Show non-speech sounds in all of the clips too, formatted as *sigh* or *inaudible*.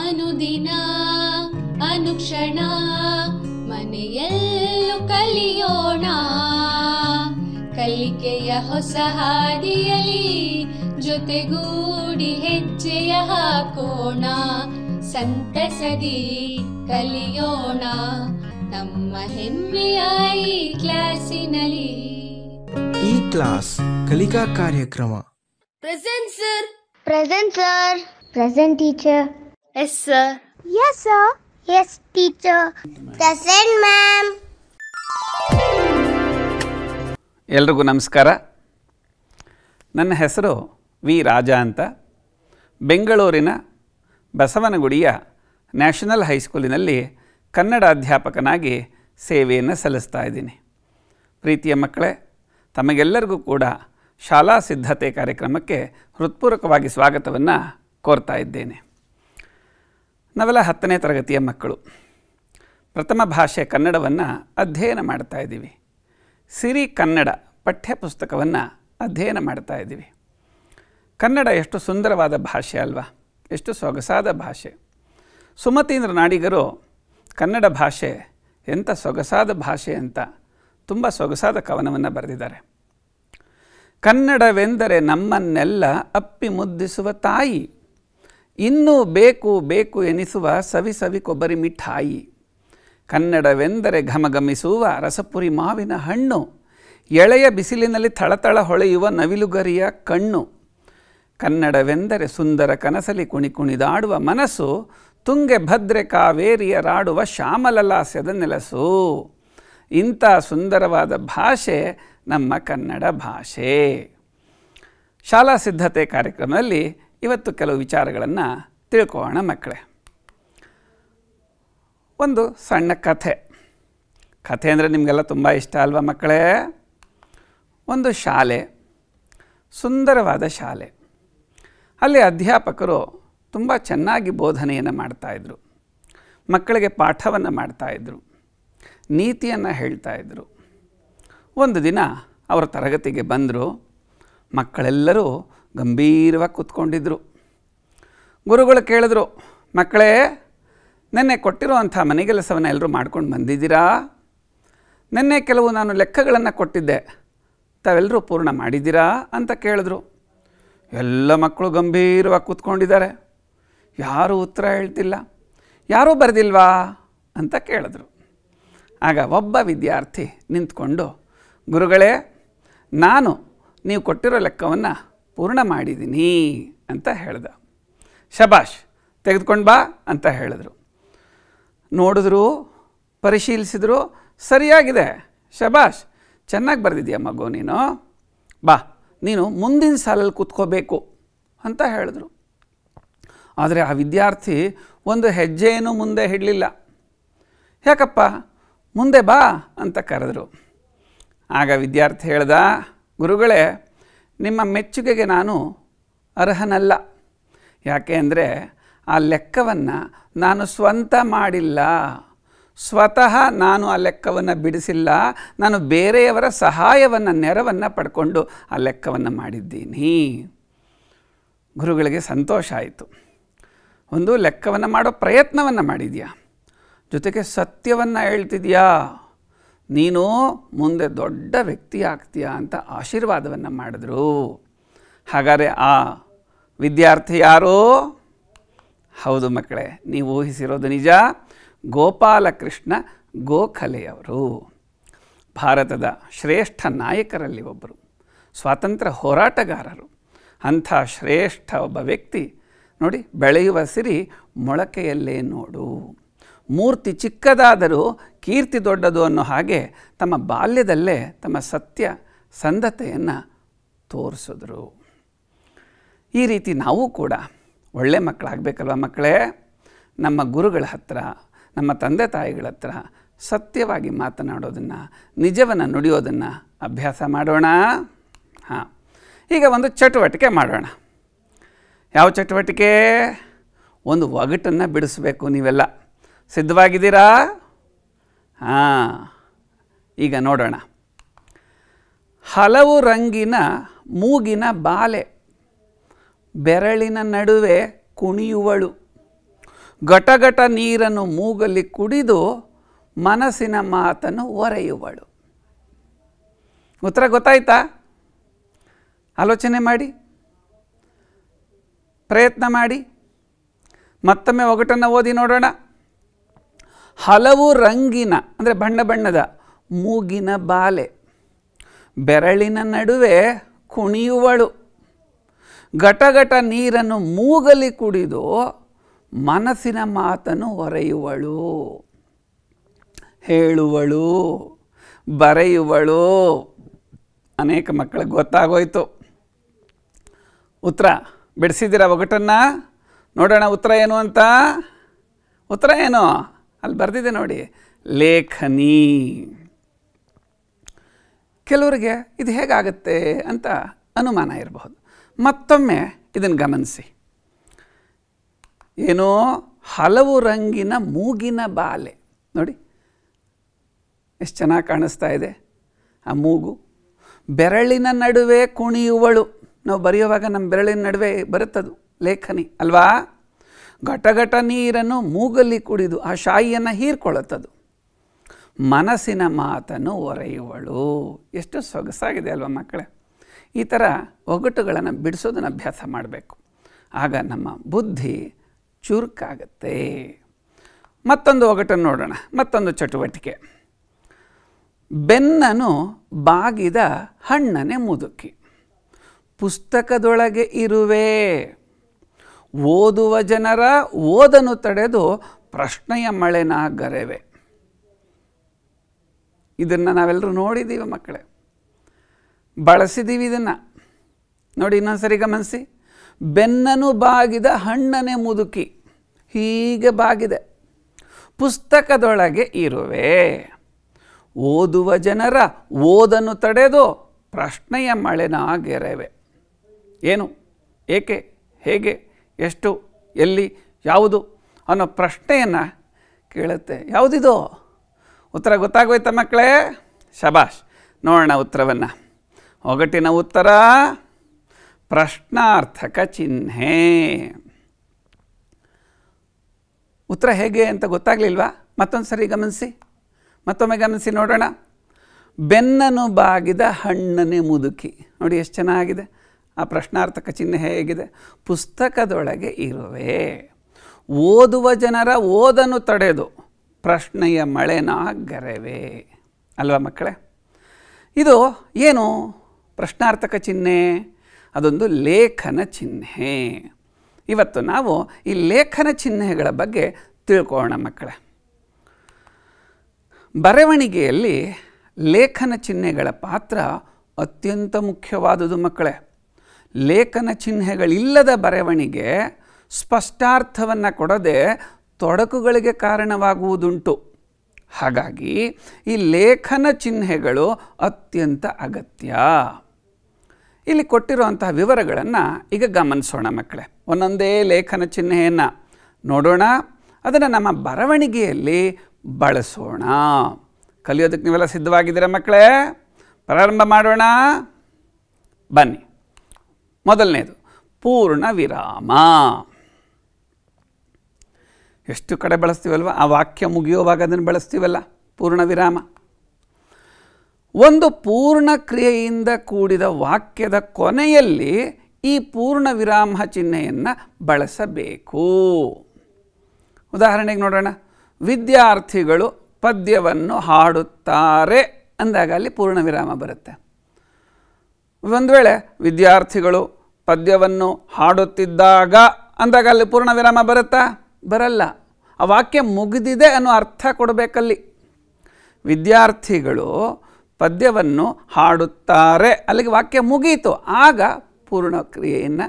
ಅನುದಿನ ಅನುಕ್ಷಣ ಮನೆಯಲ್ಲೂ ಕಲಿಯೋಣ ಕಲಿಕೆಯ ಹೊಸ ಹಾದಿಯಲಿ ಜೊತೆಗೂಡಿ ಹೆಜ್ಜೆಯ ಹಾಕೋಣ ಸಂತಸದಿ ಕಲಿಯೋಣ ನಮ್ಮ ಹೆಮ್ಮೆಯ ಈ ಕ್ಲಾಸಿನಲ್ಲಿ ಈ ಕ್ಲಾಸ್ ಕಲಿಕಾ ಕಾರ್ಯಕ್ರಮ present sir present sir present teacher yes sir. Yes, sir. Yes, teacher. ಎಲ್ರಿಗೂ ನಮಸ್ಕಾರ ನನ್ನ ಹೆಸರು ವಿ ರಾಜ ಅಂತ ಬೆಂಗಳೂರಿನ ಬಸವನಗುಡಿಯ ನ್ಯಾಷನಲ್ ಹೈಸ್ಕೂಲಿನಲ್ಲಿ ಕನ್ನಡ ಅಧ್ಯಾಪಕನಾಗಿ ಸೇವೆಯನ್ನು ಸಲ್ಲಿಸ್ತಾ ಇದ್ದೀನಿ ಪ್ರೀತಿಯ ಮಕ್ಕಳೇ ತಮಗೆಲ್ಲರಿಗೂ ಕೂಡ ಶಾಲಾ ಸಿದ್ಧತೆ ಕಾರ್ಯಕ್ರಮಕ್ಕೆ ಹೃತ್ಪೂರ್ವಕವಾಗಿ ಸ್ವಾಗತವನ್ನು ಕೋರ್ತಾ ಇದ್ದೇನೆ ನಾವೆಲ್ಲ ಹತ್ತನೇ ತರಗತಿಯ ಮಕ್ಕಳು ಪ್ರಥಮ ಭಾಷೆ ಕನ್ನಡವನ್ನು ಅಧ್ಯಯನ ಮಾಡ್ತಾ ಇದ್ದೀವಿ ಸಿರಿ ಕನ್ನಡ ಪಠ್ಯಪುಸ್ತಕವನ್ನು ಅಧ್ಯಯನ ಮಾಡ್ತಾ ಇದ್ದೀವಿ ಕನ್ನಡ ಎಷ್ಟು ಸುಂದರವಾದ ಭಾಷೆ ಅಲ್ವಾ ಎಷ್ಟು ಸೊಗಸಾದ ಭಾಷೆ ಸುಮತೀಂದ್ರ ನಾಡಿಗರು ಕನ್ನಡ ಭಾಷೆ ಎಂಥ ಸೊಗಸಾದ ಭಾಷೆ ಅಂತ ತುಂಬ ಸೊಗಸಾದ ಕವನವನ್ನು ಬರೆದಿದ್ದಾರೆ ಕನ್ನಡವೆಂದರೆ ನಮ್ಮನ್ನೆಲ್ಲ ಅಪ್ಪಿ ಮುದ್ದಿಸುವ ತಾಯಿ ಇನ್ನೂ ಬೇಕು ಬೇಕು ಎನಿಸುವ ಸವಿ ಸವಿ ಕೊಬ್ಬರಿ ಮಿಠಾಯಿ ಕನ್ನಡವೆಂದರೆ ಘಮಘಮಿಸುವ ರಸಪುರಿ ಮಾವಿನ ಹಣ್ಣು ಎಳೆಯ ಬಿಸಿಲಿನಲ್ಲಿ ಥಳಥಳ ಹೊಳೆಯುವ ನವಿಲುಗರಿಯ ಕಣ್ಣು ಕನ್ನಡವೆಂದರೆ ಸುಂದರ ಕನಸಲಿ ಕುಣಿ ಕುಣಿದಾಡುವ ಮನಸ್ಸು ತುಂಗೆ ಭದ್ರೆ ಕಾವೇರಿಯ ರಾಡುವ ಶ್ಯಾಮಲಲಾಸ್ಯದ ನೆಲಸು ಇಂಥ ಸುಂದರವಾದ ಭಾಷೆ ನಮ್ಮ ಕನ್ನಡ ಭಾಷೆ ಶಾಲಾ ಸಿದ್ಧತೆ ಕಾರ್ಯಕ್ರಮದಲ್ಲಿ ಇವತ್ತು ಕೆಲವು ವಿಚಾರಗಳನ್ನು ತಿಳ್ಕೊಳ್ಳೋಣ ಮಕ್ಕಳೇ ಒಂದು ಸಣ್ಣ ಕಥೆ ಕಥೆ ಅಂದರೆ ನಿಮಗೆಲ್ಲ ತುಂಬ ಇಷ್ಟ ಅಲ್ವಾ ಮಕ್ಕಳೇ ಒಂದು ಶಾಲೆ ಸುಂದರವಾದ ಶಾಲೆ ಅಲ್ಲಿ ಅಧ್ಯಾಪಕರು ತುಂಬ ಚೆನ್ನಾಗಿ ಬೋಧನೆಯನ್ನು ಮಾಡ್ತಾಯಿದ್ರು ಮಕ್ಕಳಿಗೆ ಪಾಠವನ್ನು ಮಾಡ್ತಾಯಿದ್ರು ನೀತಿಯನ್ನು ಹೇಳ್ತಾಯಿದ್ರು ಒಂದು ದಿನ ಅವರ ತರಗತಿಗೆ ಬಂದರು ಮಕ್ಕಳೆಲ್ಲರೂ ಗಂಭೀರವಾಗಿ ಕೂತ್ಕೊಂಡಿದ್ದರು ಗುರುಗಳು ಕೇಳಿದ್ರು ಮಕ್ಕಳೇ ನಿನ್ನೆ ಕೊಟ್ಟಿರುವಂಥ ಮನೆಗೆಲಸವನ್ನು ಎಲ್ಲರೂ ಮಾಡ್ಕೊಂಡು ಬಂದಿದ್ದೀರಾ ನಿನ್ನೆ ಕೆಲವು ನಾನು ಲೆಕ್ಕಗಳನ್ನು ಕೊಟ್ಟಿದ್ದೆ ತಾವೆಲ್ಲರೂ ಪೂರ್ಣ ಮಾಡಿದ್ದೀರಾ ಅಂತ ಕೇಳಿದ್ರು ಎಲ್ಲ ಮಕ್ಕಳು ಗಂಭೀರವಾಗಿ ಕೂತ್ಕೊಂಡಿದ್ದಾರೆ ಯಾರೂ ಉತ್ತರ ಹೇಳ್ತಿಲ್ಲ ಯಾರೂ ಬರೆದಿಲ್ವಾ ಅಂತ ಕೇಳಿದ್ರು ಆಗ ಒಬ್ಬ ವಿದ್ಯಾರ್ಥಿ ನಿಂತ್ಕೊಂಡು ಗುರುಗಳೇ ನಾನು ನೀವು ಕೊಟ್ಟಿರೋ ಲೆಕ್ಕವನ್ನು ಪೂರ್ಣ ಮಾಡಿದ್ದೀನಿ ಅಂತ ಹೇಳ್ದ ಶಬಾಷ್ ತೆಗೆದುಕೊಂಡು ಬಾ ಅಂತ ಹೇಳಿದ್ರು ನೋಡಿದ್ರು ಪರಿಶೀಲಿಸಿದ್ರು ಸರಿಯಾಗಿದೆ ಶಬಾಷ್ ಚೆನ್ನಾಗಿ ಬರೆದಿದೆಯಾ ಮಗು ನೀನು ಬಾ ನೀನು ಮುಂದಿನ ಸಾಲಲ್ಲಿ ಕೂತ್ಕೋಬೇಕು ಅಂತ ಹೇಳಿದ್ರು ಆದರೆ ಆ ವಿದ್ಯಾರ್ಥಿ ಒಂದು ಹೆಜ್ಜೆಯನ್ನು ಮುಂದೆ ಹಿಡಲಿಲ್ಲ ಯಾಕಪ್ಪ ಮುಂದೆ ಬಾ ಅಂತ ಕರೆದರು ಆಗ ವಿದ್ಯಾರ್ಥಿ ಹೇಳ್ದ ಗುರುಗಳೇ ನಿಮ್ಮ ಮೆಚ್ಚುಗೆಗೆ ನಾನು ಅರ್ಹನಲ್ಲ ಯಾಕೆ ಅಂದರೆ ಆ ಲೆಕ್ಕವನ್ನು ನಾನು ಸ್ವಂತ ಮಾಡಿಲ್ಲ ಸ್ವತಃ ನಾನು ಆ ಲೆಕ್ಕವನ್ನು ಬಿಡಿಸಿಲ್ಲ ನಾನು ಬೇರೆಯವರ ಸಹಾಯವನ್ನು ನೆರವನ್ನು ಪಡ್ಕೊಂಡು ಆ ಲೆಕ್ಕವನ್ನು ಮಾಡಿದ್ದೀನಿ ಗುರುಗಳಿಗೆ ಸಂತೋಷ ಆಯಿತು ಒಂದು ಲೆಕ್ಕವನ್ನು ಮಾಡೋ ಪ್ರಯತ್ನವನ್ನು ಮಾಡಿದೆಯಾ ಜೊತೆಗೆ ಸತ್ಯವನ್ನು ಹೇಳ್ತಿದೆಯಾ ನೀನು ಮುಂದೆ ದೊಡ್ಡ ವ್ಯಕ್ತಿ ಆಗ್ತೀಯಾ ಅಂತ ಆಶೀರ್ವಾದವನ್ನು ಮಾಡಿದ್ರು ಹಾಗಾದರೆ ಆ ವಿದ್ಯಾರ್ಥಿ ಯಾರು ಹೌದು ಮಕ್ಕಳೇ ನೀವು ಊಹಿಸಿರೋದು ನಿಜ ಗೋಪಾಲಕೃಷ್ಣ ಗೋಖಲೆಯವರು ಭಾರತದ ಶ್ರೇಷ್ಠ ನಾಯಕರಲ್ಲಿ ಒಬ್ಬರು ಸ್ವಾತಂತ್ರ್ಯ ಹೋರಾಟಗಾರರು ಅಂಥ ಶ್ರೇಷ್ಠ ಒಬ್ಬ ವ್ಯಕ್ತಿ ನೋಡಿ ಬೆಳೆಯುವ ಸಿರಿ ಮೊಳಕೆಯಲ್ಲೇ ನೋಡು ಮೂರ್ತಿ ಚಿಕ್ಕದಾದರೂ ಕೀರ್ತಿ ದೊಡ್ಡದು ಅನ್ನೋ ಹಾಗೆ ತಮ್ಮ ಬಾಲ್ಯದಲ್ಲೇ ತಮ್ಮ ಸತ್ಯ ಸಂದತೆಯನ್ನು ತೋರಿಸಿದ್ರು ಈ ರೀತಿ ನಾವು ಕೂಡ ಒಳ್ಳೆ ಮಕ್ಕಳಾಗಬೇಕಲ್ವ ಮಕ್ಕಳೇ ನಮ್ಮ ಗುರುಗಳ ಹತ್ರ ನಮ್ಮ ತಂದೆ ತಾಯಿಗಳ ಹತ್ರ ಸತ್ಯವಾಗಿ ಮಾತನಾಡೋದನ್ನು ನಿಜವನ್ನು ನುಡಿಯೋದನ್ನು ಅಭ್ಯಾಸ ಮಾಡೋಣ ಹಾಂ ಈಗ ಒಂದು ಚಟುವಟಿಕೆ ಮಾಡೋಣ ಯಾವ ಚಟುವಟಿಕೆ ಒಂದು ಒಗಟನ್ನು ಬಿಡಿಸಬೇಕು ನೀವೆಲ್ಲ ಸಿದ್ಧವಾಗಿದ್ದೀರಾ ಹಾಂ ಈಗ ನೋಡೋಣ ಹಲವು ರಂಗಿನ ಮೂಗಿನ ಬಾಲೆ ಬೆರಳಿನ ನಡುವೆ ಕುಣಿಯುವಳು ಘಟಘಟ ನೀರನ್ನು ಮೂಗಲ್ಲಿ ಕುಡಿದು ಮನಸ್ಸಿನ ಮಾತನ್ನು ಒರೆಯುವಳು ಉತ್ತರ ಗೊತ್ತಾಯ್ತಾ ಆಲೋಚನೆ ಮಾಡಿ ಪ್ರಯತ್ನ ಮಾಡಿ ಮತ್ತೊಮ್ಮೆ ಒಗಟನ್ನು ಓದಿ ನೋಡೋಣ ಹಲವು ರಂಗಿನ ಅಂದರೆ ಬಣ್ಣ ಬಣ್ಣದ ಮೂಗಿನ ಬಾಲೆ ಬೆರಳಿನ ನಡುವೆ ಕುಣಿಯುವಳು ಘಟಘಟ ನೀರನ್ನು ಮೂಗಲಿ ಕುಡಿದು ಮನಸ್ಸಿನ ಮಾತನ್ನು ಹೊರೆಯುವಳು ಹೇಳುವಳು ಬರೆಯುವಳು ಅನೇಕ ಮಕ್ಕಳಿಗೆ ಗೊತ್ತಾಗೋಯ್ತು ಉತ್ತರ ಬಿಡಿಸಿದ್ದೀರಾ ಒಗಟನ್ನು ನೋಡೋಣ ಉತ್ತರ ಏನು ಅಂತ ಉತ್ತರ ಏನು ಅಲ್ಲಿ ಬರೆದಿದೆ ನೋಡಿ ಲೇಖನಿ ಕೆಲವರಿಗೆ ಇದು ಹೇಗಾಗತ್ತೆ ಅಂತ ಅನುಮಾನ ಇರಬಹುದು ಮತ್ತೊಮ್ಮೆ ಇದನ್ನು ಗಮನಿಸಿ ಏನೋ ಹಲವು ರಂಗಿನ ಮೂಗಿನ ಬಾಲೆ ನೋಡಿ ಎಷ್ಟು ಚೆನ್ನಾಗಿ ಕಾಣಿಸ್ತಾ ಇದೆ ಆ ಮೂಗು ಬೆರಳಿನ ನಡುವೆ ಕುಣಿಯುವಳು ನಾವು ಬರೆಯುವಾಗ ನಮ್ಮ ಬೆರಳಿನ ನಡುವೆ ಬರುತ್ತದು ಲೇಖನಿ ಅಲ್ವಾ ಘಟಘಟ ನೀರನ್ನು ಮೂಗಲ್ಲಿ ಕುಡಿದು ಆ ಶಾಯಿಯನ್ನು ಹೀರ್ಕೊಳ್ಳುತ್ತದು ಮನಸ್ಸಿನ ಮಾತನ್ನು ಒರೆಯುವಳು ಎಷ್ಟು ಸೊಗಸಾಗಿದೆ ಅಲ್ವ ಮಕ್ಕಳೇ ಈ ಥರ ಒಗಟುಗಳನ್ನು ಬಿಡಿಸೋದನ್ನು ಅಭ್ಯಾಸ ಮಾಡಬೇಕು ಆಗ ನಮ್ಮ ಬುದ್ಧಿ ಚುರುಕಾಗತ್ತೆ ಮತ್ತೊಂದು ಒಗಟನ್ನು ನೋಡೋಣ ಮತ್ತೊಂದು ಚಟುವಟಿಕೆ ಬೆನ್ನನು ಬಾಗಿದ ಹಣ್ಣನೆ ಮುದುಕಿ ಪುಸ್ತಕದೊಳಗೆ ಇರುವೆ ಓದುವ ಜನರ ಓದನ್ನು ತಡೆದು ಪ್ರಶ್ನೆಯ ಮಳೆನ ಗರೆವೆ ಇದನ್ನು ನಾವೆಲ್ಲರೂ ನೋಡಿದ್ದೀವಿ ಮಕ್ಕಳೇ ಬಳಸಿದ್ದೀವಿ ಇದನ್ನು ನೋಡಿ ಇನ್ನೊಂದ್ಸರಿ ಗಮನಿಸಿ ಬೆನ್ನನು ಬಾಗಿದ ಹಣ್ಣನೆ ಮುದುಕಿ ಹೀಗೆ ಬಾಗಿದೆ ಪುಸ್ತಕದೊಳಗೆ ಇರುವೆ ಓದುವ ಜನರ ಓದನ್ನು ತಡೆದು ಪ್ರಶ್ನೆಯ ಗೆರೆವೆ ಏನು ಏಕೆ ಹೇಗೆ ಎಷ್ಟು ಎಲ್ಲಿ ಯಾವುದು ಅನ್ನೋ ಪ್ರಶ್ನೆಯನ್ನು ಕೇಳುತ್ತೆ ಯಾವುದಿದು ಉತ್ತರ ಗೊತ್ತಾಗೋಯ್ತಾ ಮಕ್ಕಳೇ ಶಬಾಷ್ ನೋಡೋಣ ಉತ್ತರವನ್ನು ಒಗಟಿನ ಉತ್ತರ ಪ್ರಶ್ನಾರ್ಥಕ ಚಿಹ್ನೆ ಉತ್ತರ ಹೇಗೆ ಅಂತ ಗೊತ್ತಾಗಲಿಲ್ವಾ ಮತ್ತೊಂದು ಸರಿ ಗಮನಿಸಿ ಮತ್ತೊಮ್ಮೆ ಗಮನಿಸಿ ನೋಡೋಣ ಬೆನ್ನನು ಬಾಗಿದ ಹಣ್ಣನೇ ಮುದುಕಿ ನೋಡಿ ಎಷ್ಟು ಚೆನ್ನಾಗಿದೆ ಆ ಪ್ರಶ್ನಾರ್ಥಕ ಚಿಹ್ನೆ ಹೇಗಿದೆ ಪುಸ್ತಕದೊಳಗೆ ಇರುವೆ ಓದುವ ಜನರ ಓದನ್ನು ತಡೆದು ಪ್ರಶ್ನೆಯ ಮಳೆನಾಗರವೇ ಅಲ್ವಾ ಮಕ್ಕಳೇ ಇದು ಏನು ಪ್ರಶ್ನಾರ್ಥಕ ಚಿಹ್ನೆ ಅದೊಂದು ಲೇಖನ ಚಿಹ್ನೆ ಇವತ್ತು ನಾವು ಈ ಲೇಖನ ಚಿಹ್ನೆಗಳ ಬಗ್ಗೆ ತಿಳ್ಕೋಣ ಮಕ್ಕಳೇ ಬರವಣಿಗೆಯಲ್ಲಿ ಲೇಖನ ಚಿಹ್ನೆಗಳ ಪಾತ್ರ ಅತ್ಯಂತ ಮುಖ್ಯವಾದುದು ಮಕ್ಕಳೇ ಲೇಖನ ಚಿಹ್ನೆಗಳಿಲ್ಲದ ಬರವಣಿಗೆ ಸ್ಪಷ್ಟಾರ್ಥವನ್ನು ಕೊಡದೆ ತೊಡಕುಗಳಿಗೆ ಕಾರಣವಾಗುವುದುಂಟು ಹಾಗಾಗಿ ಈ ಲೇಖನ ಚಿಹ್ನೆಗಳು ಅತ್ಯಂತ ಅಗತ್ಯ ಇಲ್ಲಿ ಕೊಟ್ಟಿರುವಂತಹ ವಿವರಗಳನ್ನು ಈಗ ಗಮನಿಸೋಣ ಮಕ್ಕಳೇ ಒಂದೊಂದೇ ಲೇಖನ ಚಿಹ್ನೆಯನ್ನು ನೋಡೋಣ ಅದನ್ನು ನಮ್ಮ ಬರವಣಿಗೆಯಲ್ಲಿ ಬಳಸೋಣ ಕಲಿಯೋದಕ್ಕೆ ನೀವೆಲ್ಲ ಸಿದ್ಧವಾಗಿದ್ದೀರಾ ಮಕ್ಕಳೇ ಪ್ರಾರಂಭ ಮಾಡೋಣ ಬನ್ನಿ ಮೊದಲನೇದು ಪೂರ್ಣ ವಿರಾಮ ಎಷ್ಟು ಕಡೆ ಬಳಸ್ತೀವಲ್ವ ಆ ವಾಕ್ಯ ಮುಗಿಯುವಾಗ ಅದನ್ನು ಬಳಸ್ತೀವಲ್ಲ ಪೂರ್ಣ ವಿರಾಮ ಒಂದು ಪೂರ್ಣ ಕ್ರಿಯೆಯಿಂದ ಕೂಡಿದ ವಾಕ್ಯದ ಕೊನೆಯಲ್ಲಿ ಈ ಪೂರ್ಣ ವಿರಾಮ ಚಿಹ್ನೆಯನ್ನು ಬಳಸಬೇಕು ಉದಾಹರಣೆಗೆ ನೋಡೋಣ ವಿದ್ಯಾರ್ಥಿಗಳು ಪದ್ಯವನ್ನು ಹಾಡುತ್ತಾರೆ ಅಂದಾಗ ಅಲ್ಲಿ ಪೂರ್ಣ ವಿರಾಮ ಬರುತ್ತೆ ಒಂದು ವೇಳೆ ವಿದ್ಯಾರ್ಥಿಗಳು ಪದ್ಯವನ್ನು ಹಾಡುತ್ತಿದ್ದಾಗ ಅಂದಾಗ ಅಲ್ಲಿ ಪೂರ್ಣ ವಿರಾಮ ಬರುತ್ತಾ ಬರಲ್ಲ ಆ ವಾಕ್ಯ ಮುಗಿದಿದೆ ಅನ್ನೋ ಅರ್ಥ ಕೊಡಬೇಕಲ್ಲಿ ವಿದ್ಯಾರ್ಥಿಗಳು ಪದ್ಯವನ್ನು ಹಾಡುತ್ತಾರೆ ಅಲ್ಲಿಗೆ ವಾಕ್ಯ ಮುಗೀತು ಆಗ ಪೂರ್ಣ ಕ್ರಿಯೆಯನ್ನು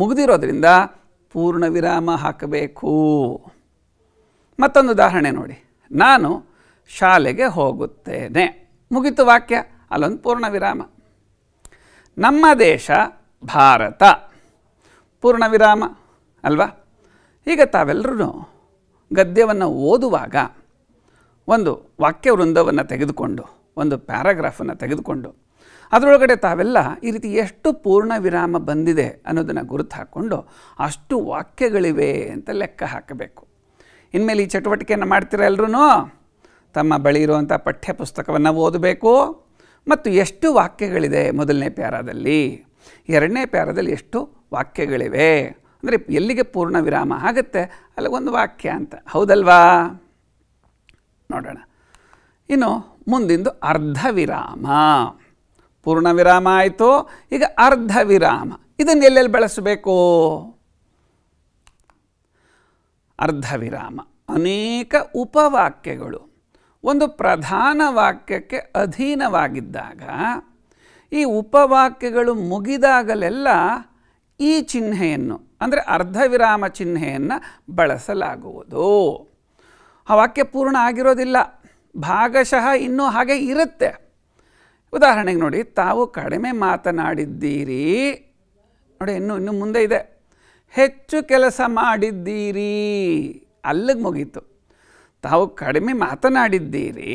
ಮುಗಿದಿರೋದ್ರಿಂದ ಪೂರ್ಣ ವಿರಾಮ ಹಾಕಬೇಕು ಮತ್ತೊಂದು ಉದಾಹರಣೆ ನೋಡಿ ನಾನು ಶಾಲೆಗೆ ಹೋಗುತ್ತೇನೆ ಮುಗಿತು ವಾಕ್ಯ ಅಲ್ಲೊಂದು ಪೂರ್ಣ ವಿರಾಮ ನಮ್ಮ ದೇಶ ಭಾರತ ಪೂರ್ಣ ವಿರಾಮ ಅಲ್ವಾ ಈಗ ತಾವೆಲ್ಲರೂ ಗದ್ಯವನ್ನು ಓದುವಾಗ ಒಂದು ವಾಕ್ಯ ವೃಂದವನ್ನು ತೆಗೆದುಕೊಂಡು ಒಂದು ಪ್ಯಾರಾಗ್ರಾಫನ್ನು ತೆಗೆದುಕೊಂಡು ಅದರೊಳಗಡೆ ತಾವೆಲ್ಲ ಈ ರೀತಿ ಎಷ್ಟು ಪೂರ್ಣ ವಿರಾಮ ಬಂದಿದೆ ಅನ್ನೋದನ್ನು ಗುರುತು ಹಾಕ್ಕೊಂಡು ಅಷ್ಟು ವಾಕ್ಯಗಳಿವೆ ಅಂತ ಲೆಕ್ಕ ಹಾಕಬೇಕು ಇನ್ಮೇಲೆ ಈ ಚಟುವಟಿಕೆಯನ್ನು ಮಾಡ್ತೀರ ಎಲ್ಲರೂ ತಮ್ಮ ಬಳಿ ಇರುವಂಥ ಪಠ್ಯ ಓದಬೇಕು ಮತ್ತು ಎಷ್ಟು ವಾಕ್ಯಗಳಿದೆ ಮೊದಲನೇ ಪ್ಯಾರಾದಲ್ಲಿ ಎರಡನೇ ಪ್ಯಾರದಲ್ಲಿ ಎಷ್ಟು ವಾಕ್ಯಗಳಿವೆ ಅಂದರೆ ಎಲ್ಲಿಗೆ ಪೂರ್ಣ ವಿರಾಮ ಆಗುತ್ತೆ ಅಲ್ಲಿ ಒಂದು ವಾಕ್ಯ ಅಂತ ಹೌದಲ್ವಾ ನೋಡೋಣ ಇನ್ನು ಮುಂದಿಂದು ಅರ್ಧ ವಿರಾಮ ಪೂರ್ಣ ವಿರಾಮ ಆಯಿತು ಈಗ ಅರ್ಧ ವಿರಾಮ ಇದನ್ನು ಎಲ್ಲೆಲ್ಲಿ ಬಳಸಬೇಕು ಅರ್ಧ ವಿರಾಮ ಅನೇಕ ಉಪವಾಕ್ಯಗಳು ಒಂದು ಪ್ರಧಾನ ವಾಕ್ಯಕ್ಕೆ ಅಧೀನವಾಗಿದ್ದಾಗ ಈ ಉಪವಾಕ್ಯಗಳು ಮುಗಿದಾಗಲೆಲ್ಲ ಈ ಚಿಹ್ನೆಯನ್ನು ಅಂದರೆ ಅರ್ಧವಿರಾಮ ಚಿಹ್ನೆಯನ್ನು ಬಳಸಲಾಗುವುದು ಆ ವಾಕ್ಯ ಪೂರ್ಣ ಆಗಿರೋದಿಲ್ಲ ಭಾಗಶಃ ಇನ್ನೂ ಹಾಗೆ ಇರುತ್ತೆ ಉದಾಹರಣೆಗೆ ನೋಡಿ ತಾವು ಕಡಿಮೆ ಮಾತನಾಡಿದ್ದೀರಿ ನೋಡಿ ಇನ್ನು ಇನ್ನು ಮುಂದೆ ಇದೆ ಹೆಚ್ಚು ಕೆಲಸ ಮಾಡಿದ್ದೀರಿ ಅಲ್ಲಿಗೆ ಮುಗೀತು ತಾವು ಕಡಿಮೆ ಮಾತನಾಡಿದ್ದೀರಿ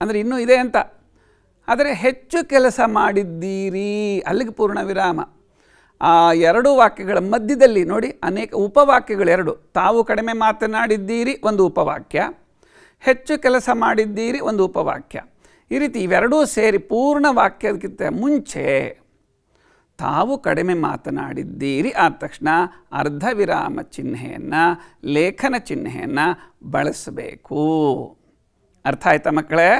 ಅಂದರೆ ಇನ್ನೂ ಇದೆ ಅಂತ ಆದರೆ ಹೆಚ್ಚು ಕೆಲಸ ಮಾಡಿದ್ದೀರಿ ಅಲ್ಲಿಗೆ ಪೂರ್ಣ ವಿರಾಮ ಆ ಎರಡು ವಾಕ್ಯಗಳ ಮಧ್ಯದಲ್ಲಿ ನೋಡಿ ಅನೇಕ ಉಪವಾಕ್ಯಗಳೆರಡು ತಾವು ಕಡಿಮೆ ಮಾತನಾಡಿದ್ದೀರಿ ಒಂದು ಉಪವಾಕ್ಯ ಹೆಚ್ಚು ಕೆಲಸ ಮಾಡಿದ್ದೀರಿ ಒಂದು ಉಪವಾಕ್ಯ ಈ ರೀತಿ ಇವೆರಡೂ ಸೇರಿ ಪೂರ್ಣ ವಾಕ್ಯಕ್ಕಿಂತ ಮುಂಚೆ ತಾವು ಕಡಿಮೆ ಮಾತನಾಡಿದ್ದೀರಿ ಆದ ತಕ್ಷಣ ಅರ್ಧ ವಿರಾಮ ಚಿಹ್ನೆಯನ್ನು ಲೇಖನ ಚಿಹ್ನೆಯನ್ನು ಬಳಸಬೇಕು ಅರ್ಥ ಆಯ್ತಾ ಮಕ್ಕಳೇ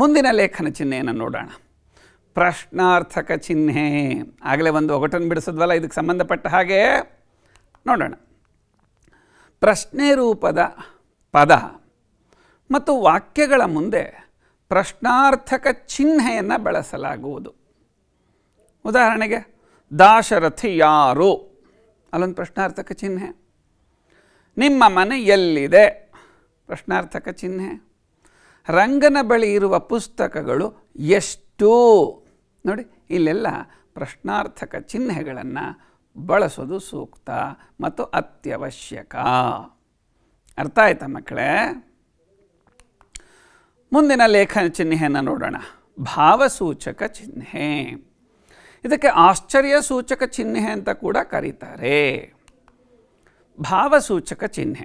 ಮುಂದಿನ ಲೇಖನ ಚಿಹ್ನೆಯನ್ನು ನೋಡೋಣ ಪ್ರಶ್ನಾರ್ಥಕ ಚಿಹ್ನೆ ಆಗಲೇ ಒಂದು ಒಗಟನ್ನು ಬಿಡಿಸಿದ್ವಲ್ಲ ಇದಕ್ಕೆ ಸಂಬಂಧಪಟ್ಟ ಹಾಗೆ ನೋಡೋಣ ಪ್ರಶ್ನೆ ರೂಪದ ಪದ ಮತ್ತು ವಾಕ್ಯಗಳ ಮುಂದೆ ಪ್ರಶ್ನಾರ್ಥಕ ಚಿಹ್ನೆಯನ್ನು ಬಳಸಲಾಗುವುದು ಉದಾಹರಣೆಗೆ ದಾಶರಥಿ ಯಾರು ಅಲ್ಲೊಂದು ಪ್ರಶ್ನಾರ್ಥಕ ಚಿಹ್ನೆ ನಿಮ್ಮ ಮನೆ ಎಲ್ಲಿದೆ ಪ್ರಶ್ನಾರ್ಥಕ ಚಿಹ್ನೆ ರಂಗನ ಬಳಿ ಇರುವ ಪುಸ್ತಕಗಳು ಎಷ್ಟು ನೋಡಿ ಇಲ್ಲೆಲ್ಲ ಪ್ರಶ್ನಾರ್ಥಕ ಚಿಹ್ನೆಗಳನ್ನು ಬಳಸೋದು ಸೂಕ್ತ ಮತ್ತು ಅತ್ಯವಶ್ಯಕ ಅರ್ಥ ಆಯ್ತಾ ಮಕ್ಕಳೇ ಮುಂದಿನ ಲೇಖನ ಚಿಹ್ನೆಯನ್ನು ನೋಡೋಣ ಭಾವಸೂಚಕ ಚಿಹ್ನೆ ಇದಕ್ಕೆ ಆಶ್ಚರ್ಯ ಸೂಚಕ ಚಿಹ್ನೆ ಅಂತ ಕೂಡ ಕರೀತಾರೆ ಭಾವಸೂಚಕ ಚಿಹ್ನೆ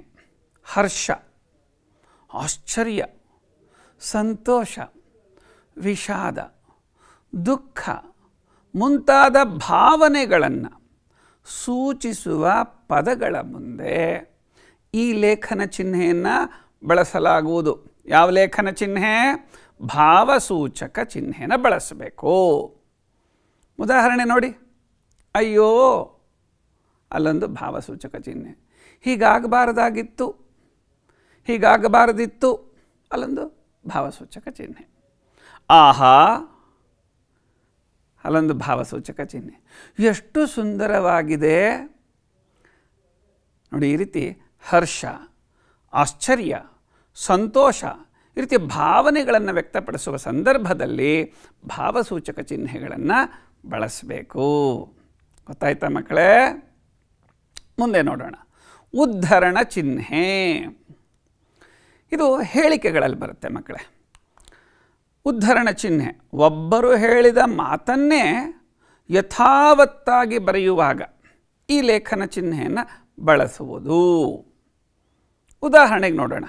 ಹರ್ಷ ಆಶ್ಚರ್ಯ ಸಂತೋಷ ವಿಷಾದ ದುಃಖ ಮುಂತಾದ ಭಾವನೆಗಳನ್ನು ಸೂಚಿಸುವ ಪದಗಳ ಮುಂದೆ ಈ ಲೇಖನ ಚಿಹ್ನೆಯನ್ನು ಬಳಸಲಾಗುವುದು ಯಾವ ಲೇಖನ ಚಿಹ್ನೆ ಭಾವಸೂಚಕ ಚಿಹ್ನೆಯನ್ನು ಬಳಸಬೇಕು ಉದಾಹರಣೆ ನೋಡಿ ಅಯ್ಯೋ ಅಲ್ಲೊಂದು ಭಾವಸೂಚಕ ಚಿಹ್ನೆ ಹೀಗಾಗಬಾರ್ದಾಗಿತ್ತು ಹೀಗಾಗಬಾರ್ದಿತ್ತು ಅಲ್ಲೊಂದು ಭಾವಸೂಚಕ ಚಿಹ್ನೆ ಆಹಾ ಅಲ್ಲೊಂದು ಭಾವಸೂಚಕ ಚಿಹ್ನೆ ಎಷ್ಟು ಸುಂದರವಾಗಿದೆ ನೋಡಿ ಈ ರೀತಿ ಹರ್ಷ ಆಶ್ಚರ್ಯ ಸಂತೋಷ ಈ ರೀತಿ ಭಾವನೆಗಳನ್ನು ವ್ಯಕ್ತಪಡಿಸುವ ಸಂದರ್ಭದಲ್ಲಿ ಭಾವಸೂಚಕ ಚಿಹ್ನೆಗಳನ್ನು ಬಳಸಬೇಕು ಗೊತ್ತಾಯ್ತಾ ಮಕ್ಕಳೇ ಮುಂದೆ ನೋಡೋಣ ಉದ್ಧರಣ ಚಿಹ್ನೆ ಇದು ಹೇಳಿಕೆಗಳಲ್ಲಿ ಬರುತ್ತೆ ಮಕ್ಕಳೇ ಉದ್ಧರಣ ಚಿಹ್ನೆ ಒಬ್ಬರು ಹೇಳಿದ ಮಾತನ್ನೇ ಯಥಾವತ್ತಾಗಿ ಬರೆಯುವಾಗ ಈ ಲೇಖನ ಚಿಹ್ನೆಯನ್ನು ಬಳಸುವುದು ಉದಾಹರಣೆಗೆ ನೋಡೋಣ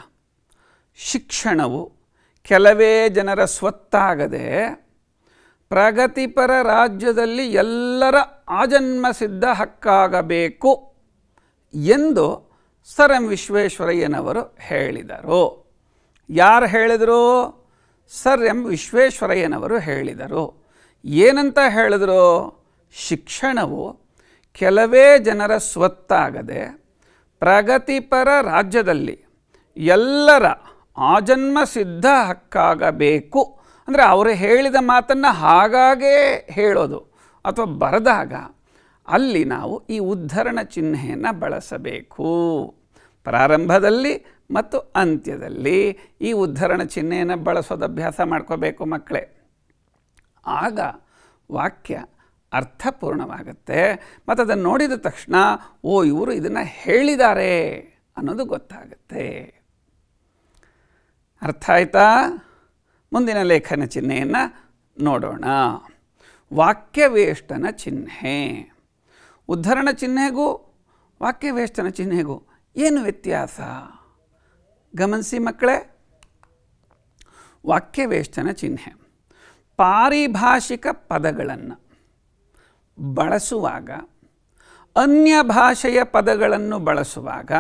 ಶಿಕ್ಷಣವು ಕೆಲವೇ ಜನರ ಸ್ವತ್ತಾಗದೆ ಪ್ರಗತಿಪರ ರಾಜ್ಯದಲ್ಲಿ ಎಲ್ಲರ ಆಜನ್ಮ ಹಕ್ಕಾಗಬೇಕು ಎಂದು ಸರ್ ಎಂ ವಿಶ್ವೇಶ್ವರಯ್ಯನವರು ಹೇಳಿದರು ಯಾರು ಹೇಳಿದರು ಸರ್ ಎಂ ವಿಶ್ವೇಶ್ವರಯ್ಯನವರು ಹೇಳಿದರು ಏನಂತ ಹೇಳಿದ್ರು ಶಿಕ್ಷಣವು ಕೆಲವೇ ಜನರ ಸ್ವತ್ತಾಗದೆ ಪ್ರಗತಿಪರ ರಾಜ್ಯದಲ್ಲಿ ಎಲ್ಲರ ಆಜನ್ಮ ಸಿದ್ಧ ಹಕ್ಕಾಗಬೇಕು ಅಂದರೆ ಅವರು ಹೇಳಿದ ಮಾತನ್ನು ಹಾಗಾಗೇ ಹೇಳೋದು ಅಥವಾ ಬರೆದಾಗ ಅಲ್ಲಿ ನಾವು ಈ ಉದ್ಧರಣ ಚಿಹ್ನೆಯನ್ನು ಬಳಸಬೇಕು ಪ್ರಾರಂಭದಲ್ಲಿ ಮತ್ತು ಅಂತ್ಯದಲ್ಲಿ ಈ ಉದ್ಧರಣ ಚಿಹ್ನೆಯನ್ನು ಬಳಸೋದು ಅಭ್ಯಾಸ ಮಾಡ್ಕೋಬೇಕು ಮಕ್ಕಳೇ ಆಗ ವಾಕ್ಯ ಅರ್ಥಪೂರ್ಣವಾಗುತ್ತೆ ಮತ್ತು ಅದನ್ನು ನೋಡಿದ ತಕ್ಷಣ ಓ ಇವರು ಇದನ್ನು ಹೇಳಿದ್ದಾರೆ ಅನ್ನೋದು ಗೊತ್ತಾಗುತ್ತೆ ಅರ್ಥ ಆಯ್ತಾ ಮುಂದಿನ ಲೇಖನ ಚಿಹ್ನೆಯನ್ನು ನೋಡೋಣ ವಾಕ್ಯವೇಷ್ಟನ ಚಿಹ್ನೆ ಉದ್ಧರಣ ಚಿಹ್ನೆಗೂ ವಾಕ್ಯವೇಷ್ಟನ ಚಿಹ್ನೆಗೂ ಏನು ವ್ಯತ್ಯಾಸ ಗಮನಿಸಿ ಮಕ್ಕಳೇ ವಾಕ್ಯವೇಷ್ಟನ ಚಿಹ್ನೆ ಪಾರಿಭಾಷಿಕ ಪದಗಳನ್ನು ಬಳಸುವಾಗ ಅನ್ಯ ಭಾಷೆಯ ಪದಗಳನ್ನು ಬಳಸುವಾಗ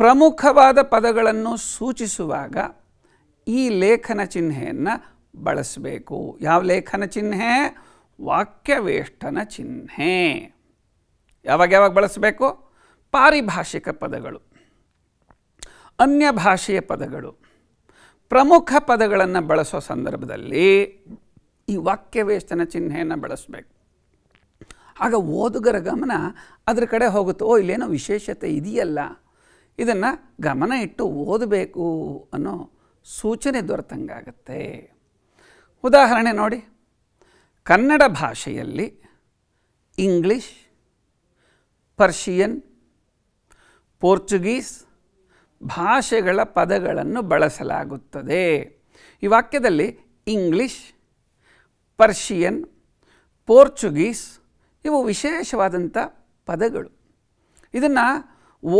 ಪ್ರಮುಖವಾದ ಪದಗಳನ್ನು ಸೂಚಿಸುವಾಗ ಈ ಲೇಖನ ಚಿಹ್ನೆಯನ್ನು ಬಳಸಬೇಕು ಯಾವ ಲೇಖನ ಚಿಹ್ನೆ ವಾಕ್ಯವೇಷ್ಟನ ಚಿಹ್ನೆ ಯಾವಾಗ ಯಾವಾಗ ಬಳಸಬೇಕು ಪಾರಿಭಾಷಿಕ ಪದಗಳು ಅನ್ಯ ಭಾಷೆಯ ಪದಗಳು ಪ್ರಮುಖ ಪದಗಳನ್ನು ಬಳಸೋ ಸಂದರ್ಭದಲ್ಲಿ ಈ ವಾಕ್ಯವೇಷ್ಟನ ಚಿಹ್ನೆಯನ್ನು ಬಳಸಬೇಕು ಆಗ ಓದುಗರ ಗಮನ ಅದರ ಕಡೆ ಹೋಗುತ್ತೋ ಇಲ್ಲೇನೋ ವಿಶೇಷತೆ ಇದೆಯಲ್ಲ ಇದನ್ನು ಗಮನ ಇಟ್ಟು ಓದಬೇಕು ಅನ್ನೋ ಸೂಚನೆ ದೊರೆತಂಗಾಗತ್ತೆ ಉದಾಹರಣೆ ನೋಡಿ ಕನ್ನಡ ಭಾಷೆಯಲ್ಲಿ ಇಂಗ್ಲಿಷ್ ಪರ್ಷಿಯನ್ ಪೋರ್ಚುಗೀಸ್ ಭಾಷೆಗಳ ಪದಗಳನ್ನು ಬಳಸಲಾಗುತ್ತದೆ ಈ ವಾಕ್ಯದಲ್ಲಿ ಇಂಗ್ಲಿಷ್ ಪರ್ಷಿಯನ್ ಪೋರ್ಚುಗೀಸ್ ಇವು ವಿಶೇಷವಾದಂಥ ಪದಗಳು ಇದನ್ನು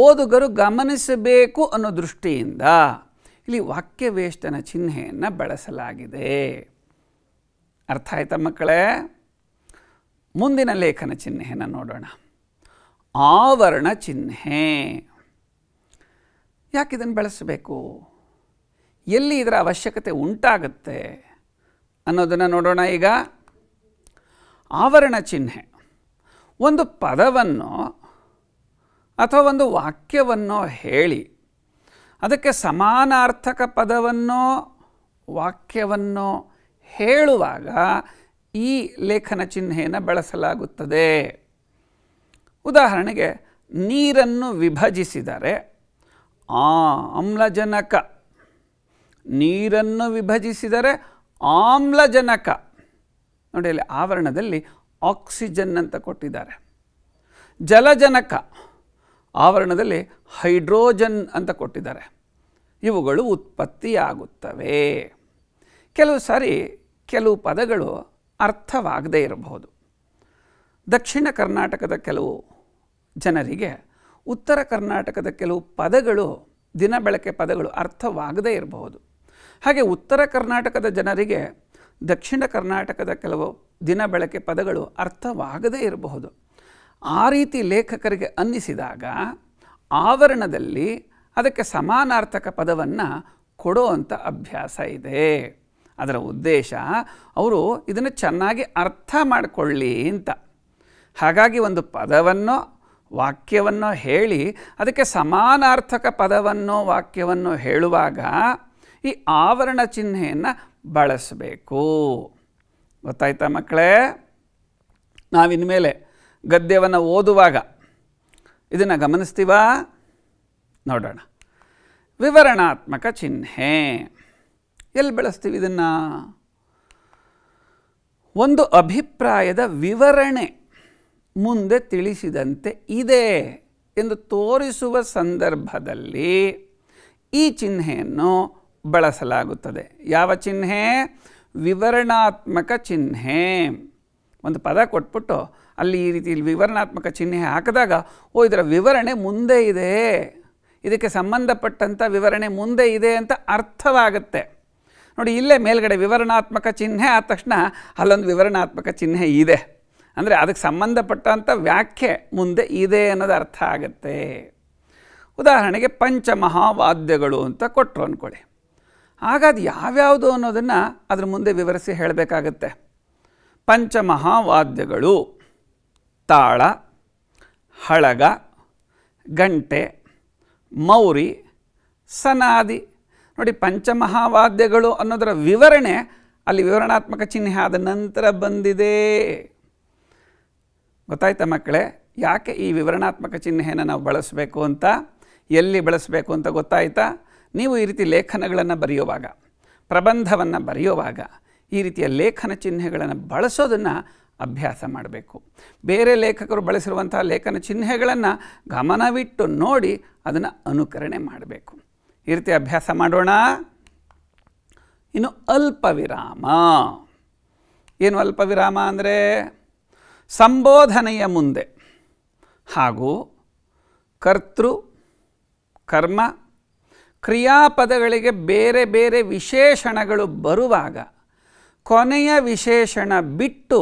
ಓದುಗರು ಗಮನಿಸಬೇಕು ಅನ್ನೋ ದೃಷ್ಟಿಯಿಂದ ಇಲ್ಲಿ ವಾಕ್ಯವೇಷ್ಟನ ಚಿಹ್ನೆಯನ್ನು ಬಳಸಲಾಗಿದೆ ಅರ್ಥ ಆಯ್ತಾ ಮಕ್ಕಳೇ ಮುಂದಿನ ಲೇಖನ ಚಿಹ್ನೆಯನ್ನು ನೋಡೋಣ ಆವರಣ ಚಿಹ್ನೆ ಯಾಕೆ ಇದನ್ನು ಬಳಸಬೇಕು ಎಲ್ಲಿ ಇದರ ಅವಶ್ಯಕತೆ ಉಂಟಾಗುತ್ತೆ ಅನ್ನೋದನ್ನು ನೋಡೋಣ ಈಗ ಆವರಣ ಚಿಹ್ನೆ ಒಂದು ಪದವನ್ನು ಅಥವಾ ಒಂದು ವಾಕ್ಯವನ್ನು ಹೇಳಿ ಅದಕ್ಕೆ ಸಮಾನಾರ್ಥಕ ಪದವನ್ನು ವಾಕ್ಯವನ್ನು ಹೇಳುವಾಗ ಈ ಲೇಖನ ಚಿಹ್ನೆಯನ್ನು ಬಳಸಲಾಗುತ್ತದೆ ಉದಾಹರಣೆಗೆ ನೀರನ್ನು ವಿಭಜಿಸಿದರೆ ಆ ಆಮ್ಲಜನಕ ನೀರನ್ನು ವಿಭಜಿಸಿದರೆ ಆಮ್ಲಜನಕ ನೋಡಿ ಅಲ್ಲಿ ಆವರಣದಲ್ಲಿ ಆಕ್ಸಿಜನ್ ಅಂತ ಕೊಟ್ಟಿದ್ದಾರೆ ಜಲಜನಕ ಆವರಣದಲ್ಲಿ ಹೈಡ್ರೋಜನ್ ಅಂತ ಕೊಟ್ಟಿದ್ದಾರೆ ಇವುಗಳು ಉತ್ಪತ್ತಿಯಾಗುತ್ತವೆ ಕೆಲವು ಸಾರಿ ಕೆಲವು ಪದಗಳು ಅರ್ಥವಾಗದೇ ಇರಬಹುದು ದಕ್ಷಿಣ ಕರ್ನಾಟಕದ ಕೆಲವು ಜನರಿಗೆ ಉತ್ತರ ಕರ್ನಾಟಕದ ಕೆಲವು ಪದಗಳು ದಿನ ಬೆಳಕೆ ಪದಗಳು ಅರ್ಥವಾಗದೇ ಇರಬಹುದು ಹಾಗೆ ಉತ್ತರ ಕರ್ನಾಟಕದ ಜನರಿಗೆ ದಕ್ಷಿಣ ಕರ್ನಾಟಕದ ಕೆಲವು ದಿನ ಬಳಕೆ ಪದಗಳು ಅರ್ಥವಾಗದೇ ಇರಬಹುದು ಆ ರೀತಿ ಲೇಖಕರಿಗೆ ಅನ್ನಿಸಿದಾಗ ಆವರಣದಲ್ಲಿ ಅದಕ್ಕೆ ಸಮಾನಾರ್ಥಕ ಪದವನ್ನು ಕೊಡೋ ಅಂಥ ಅಭ್ಯಾಸ ಇದೆ ಅದರ ಉದ್ದೇಶ ಅವರು ಇದನ್ನು ಚೆನ್ನಾಗಿ ಅರ್ಥ ಮಾಡಿಕೊಳ್ಳಿ ಅಂತ ಹಾಗಾಗಿ ಒಂದು ಪದವನ್ನು ವಾಕ್ಯವನ್ನು ಹೇಳಿ ಅದಕ್ಕೆ ಸಮಾನಾರ್ಥಕ ಪದವನ್ನು ವಾಕ್ಯವನ್ನು ಹೇಳುವಾಗ ಈ ಆವರಣ ಚಿಹ್ನೆಯನ್ನು ಬಳಸಬೇಕು ಗೊತ್ತಾಯ್ತಾ ಮಕ್ಕಳೇ ನಾವಿನ್ಮೇಲೆ ಗದ್ಯವನ್ನು ಓದುವಾಗ ಇದನ್ನು ಗಮನಿಸ್ತೀವಾ ನೋಡೋಣ ವಿವರಣಾತ್ಮಕ ಚಿಹ್ನೆ ಎಲ್ಲಿ ಬಳಸ್ತೀವಿ ಇದನ್ನು ಒಂದು ಅಭಿಪ್ರಾಯದ ವಿವರಣೆ ಮುಂದೆ ತಿಳಿಸಿದಂತೆ ಇದೆ ಎಂದು ತೋರಿಸುವ ಸಂದರ್ಭದಲ್ಲಿ ಈ ಚಿಹ್ನೆಯನ್ನು ಬಳಸಲಾಗುತ್ತದೆ ಯಾವ ಚಿಹ್ನೆ ವಿವರಣಾತ್ಮಕ ಚಿಹ್ನೆ ಒಂದು ಪದ ಕೊಟ್ಬಿಟ್ಟು ಅಲ್ಲಿ ಈ ರೀತಿ ವಿವರಣಾತ್ಮಕ ಚಿಹ್ನೆ ಹಾಕಿದಾಗ ಓ ಇದರ ವಿವರಣೆ ಮುಂದೆ ಇದೆ ಇದಕ್ಕೆ ಸಂಬಂಧಪಟ್ಟಂಥ ವಿವರಣೆ ಮುಂದೆ ಇದೆ ಅಂತ ಅರ್ಥವಾಗುತ್ತೆ ನೋಡಿ ಇಲ್ಲೇ ಮೇಲ್ಗಡೆ ವಿವರಣಾತ್ಮಕ ಚಿಹ್ನೆ ಆದ ತಕ್ಷಣ ಅಲ್ಲೊಂದು ವಿವರಣಾತ್ಮಕ ಚಿಹ್ನೆ ಇದೆ ಅಂದರೆ ಅದಕ್ಕೆ ಸಂಬಂಧಪಟ್ಟಂಥ ವ್ಯಾಖ್ಯೆ ಮುಂದೆ ಇದೆ ಅನ್ನೋದು ಅರ್ಥ ಆಗುತ್ತೆ ಉದಾಹರಣೆಗೆ ಪಂಚಮಹಾವಾದ್ಯಗಳು ಅಂತ ಕೊಟ್ಟರು ಅಂದ್ಕೊಳ್ಳಿ ಆಗ ಅದು ಯಾವ್ಯಾವುದು ಅನ್ನೋದನ್ನು ಅದ್ರ ಮುಂದೆ ವಿವರಿಸಿ ಹೇಳಬೇಕಾಗತ್ತೆ ಪಂಚಮಹಾವಾದ್ಯಗಳು ತಾಳ ಹಳಗ ಗಂಟೆ ಮೌರಿ ಸನಾದಿ ನೋಡಿ ಪಂಚಮಹಾವಾದ್ಯಗಳು ಅನ್ನೋದರ ವಿವರಣೆ ಅಲ್ಲಿ ವಿವರಣಾತ್ಮಕ ಚಿಹ್ನೆ ಆದ ನಂತರ ಬಂದಿದೆ ಗೊತ್ತಾಯ್ತಾ ಮಕ್ಕಳೇ ಯಾಕೆ ಈ ವಿವರಣಾತ್ಮಕ ಚಿಹ್ನೆಯನ್ನು ನಾವು ಬಳಸಬೇಕು ಅಂತ ಎಲ್ಲಿ ಬಳಸಬೇಕು ಅಂತ ಗೊತ್ತಾಯ್ತಾ ನೀವು ಈ ರೀತಿ ಲೇಖನಗಳನ್ನು ಬರೆಯುವಾಗ ಪ್ರಬಂಧವನ್ನು ಬರೆಯುವಾಗ ಈ ರೀತಿಯ ಲೇಖನ ಚಿಹ್ನೆಗಳನ್ನು ಬಳಸೋದನ್ನು ಅಭ್ಯಾಸ ಮಾಡಬೇಕು ಬೇರೆ ಲೇಖಕರು ಬಳಸಿರುವಂತಹ ಲೇಖನ ಚಿಹ್ನೆಗಳನ್ನು ಗಮನವಿಟ್ಟು ನೋಡಿ ಅದನ್ನು ಅನುಕರಣೆ ಮಾಡಬೇಕು ಈ ರೀತಿ ಅಭ್ಯಾಸ ಮಾಡೋಣ ಇನ್ನು ಅಲ್ಪ ವಿರಾಮ ಏನು ಅಲ್ಪವಿರಾಮ ಅಂದರೆ ಸಂಬೋಧನೆಯ ಮುಂದೆ ಹಾಗೂ ಕರ್ತೃ ಕರ್ಮ ಕ್ರಿಯಾಪದಗಳಿಗೆ ಬೇರೆ ಬೇರೆ ವಿಶೇಷಣಗಳು ಬರುವಾಗ ಕೊನೆಯ ವಿಶೇಷಣ ಬಿಟ್ಟು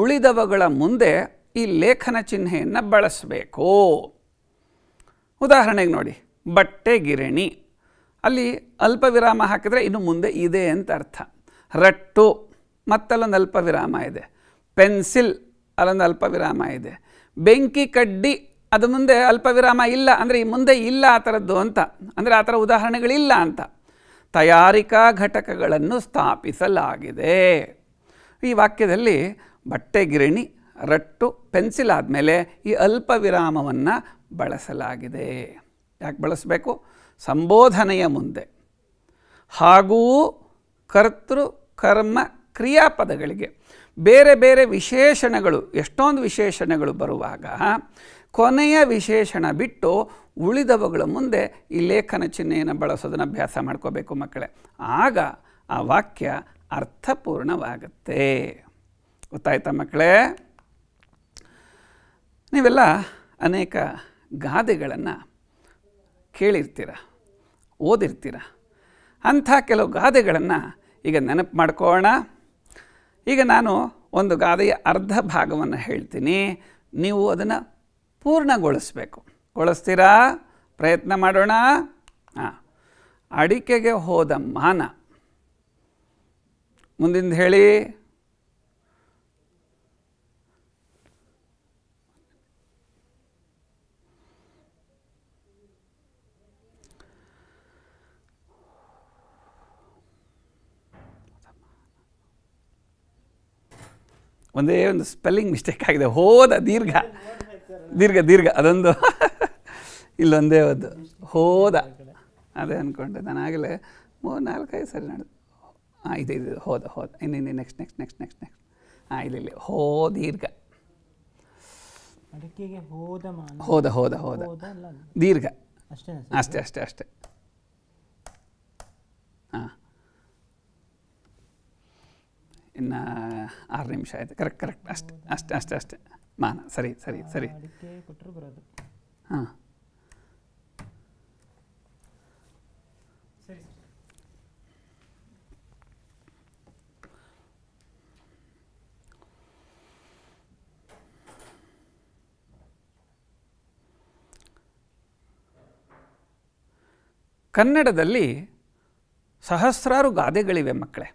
ಉಳಿದವುಗಳ ಮುಂದೆ ಈ ಲೇಖನ ಚಿಹ್ನೆಯನ್ನು ಬಳಸಬೇಕು ಉದಾಹರಣೆಗೆ ನೋಡಿ ಬಟ್ಟೆ ಗಿರಣಿ ಅಲ್ಲಿ ಅಲ್ಪ ವಿರಾಮ ಹಾಕಿದರೆ ಇನ್ನು ಮುಂದೆ ಇದೆ ಅಂತ ಅರ್ಥ ರಟ್ಟು ಮತ್ತಲ್ಲೊಂದು ಅಲ್ಪ ವಿರಾಮ ಇದೆ ಪೆನ್ಸಿಲ್ ಅಲ್ಲೊಂದು ಅಲ್ಪ ವಿರಾಮ ಇದೆ ಬೆಂಕಿ ಕಡ್ಡಿ ಅದು ಮುಂದೆ ಅಲ್ಪ ವಿರಾಮ ಇಲ್ಲ ಅಂದರೆ ಈ ಮುಂದೆ ಇಲ್ಲ ಆ ಥರದ್ದು ಅಂತ ಅಂದರೆ ಆ ಥರ ಉದಾಹರಣೆಗಳಿಲ್ಲ ಅಂತ ತಯಾರಿಕಾ ಘಟಕಗಳನ್ನು ಸ್ಥಾಪಿಸಲಾಗಿದೆ ಈ ವಾಕ್ಯದಲ್ಲಿ ಬಟ್ಟೆ ಗಿರಣಿ ರಟ್ಟು ಪೆನ್ಸಿಲ್ ಆದಮೇಲೆ ಈ ಅಲ್ಪ ವಿರಾಮವನ್ನು ಬಳಸಲಾಗಿದೆ ಯಾಕೆ ಬಳಸಬೇಕು ಸಂಬೋಧನೆಯ ಮುಂದೆ ಹಾಗೂ ಕರ್ತೃ ಕರ್ಮ ಕ್ರಿಯಾಪದಗಳಿಗೆ ಬೇರೆ ಬೇರೆ ವಿಶೇಷಣಗಳು ಎಷ್ಟೊಂದು ವಿಶೇಷಣಗಳು ಬರುವಾಗ ಕೊನೆಯ ವಿಶೇಷಣ ಬಿಟ್ಟು ಉಳಿದವುಗಳ ಮುಂದೆ ಈ ಲೇಖನ ಚಿಹ್ನೆಯನ್ನು ಬಳಸೋದನ್ನು ಅಭ್ಯಾಸ ಮಾಡ್ಕೋಬೇಕು ಮಕ್ಕಳೇ ಆಗ ಆ ವಾಕ್ಯ ಅರ್ಥಪೂರ್ಣವಾಗುತ್ತೆ ಗೊತ್ತಾಯ್ತಾ ಮಕ್ಕಳೇ ನೀವೆಲ್ಲ ಅನೇಕ ಗಾದೆಗಳನ್ನು ಕೇಳಿರ್ತೀರ ಓದಿರ್ತೀರ ಅಂಥ ಕೆಲವು ಗಾದೆಗಳನ್ನು ಈಗ ನೆನಪು ಮಾಡ್ಕೋಣ ಈಗ ನಾನು ಒಂದು ಗಾದೆಯ ಅರ್ಧ ಭಾಗವನ್ನು ಹೇಳ್ತೀನಿ ನೀವು ಅದನ್ನು ಪೂರ್ಣಗೊಳಿಸ್ಬೇಕು ಗೊಳಿಸ್ತೀರಾ ಪ್ರಯತ್ನ ಮಾಡೋಣ ಹಾಂ ಅಡಿಕೆಗೆ ಹೋದ ಮಾನ ಮುಂದಿಂದ ಹೇಳಿ ಒಂದೇ ಒಂದು ಸ್ಪೆಲ್ಲಿಂಗ್ ಮಿಸ್ಟೇಕ್ ಆಗಿದೆ ಹೋದ ದೀರ್ಘ ದೀರ್ಘ ದೀರ್ಘ ಅದೊಂದು *laughs* ಇಲ್ಲೊಂದೇ ಒಂದು ಹೋದ ಅದೇ ಅಂದ್ಕೊಂಡೆ ನಾನು ಆಗಲೇ ಮೂರು ನಾಲ್ಕೈದು ಸರಿ ನಡೆದು ಹಾಂ ಇದು ಇದು ಹೋದ ಹೋದ ಇನ್ನು next next next next next ಹಾಂ ಇಲ್ಲಿ ಇಲ್ಲಿ ಹೋ ದೀರ್ಘ ಹೋದ ಹೋದ ಹೋದ ದೀರ್ಘ ಅಷ್ಟೇ ಅಷ್ಟೇ ಅಷ್ಟೇ ಹಾಂ ಇನ್ನು ಆರು ನಿಮಿಷ ಆಯಿತು ಕರೆಕ್ಟ್ ಕರೆಕ್ಟ್ ಅಷ್ಟೇ ಅಷ್ಟೆ ಅಷ್ಟೆ ಅಷ್ಟೆ ಮಾನ ಸರಿ ಸರಿ ಸರಿ ಹಾಂ ಕನ್ನಡದಲ್ಲಿ ಸಹಸ್ರಾರು ಗಾದೆಗಳಿವೆ ಮಕ್ಕಳೇ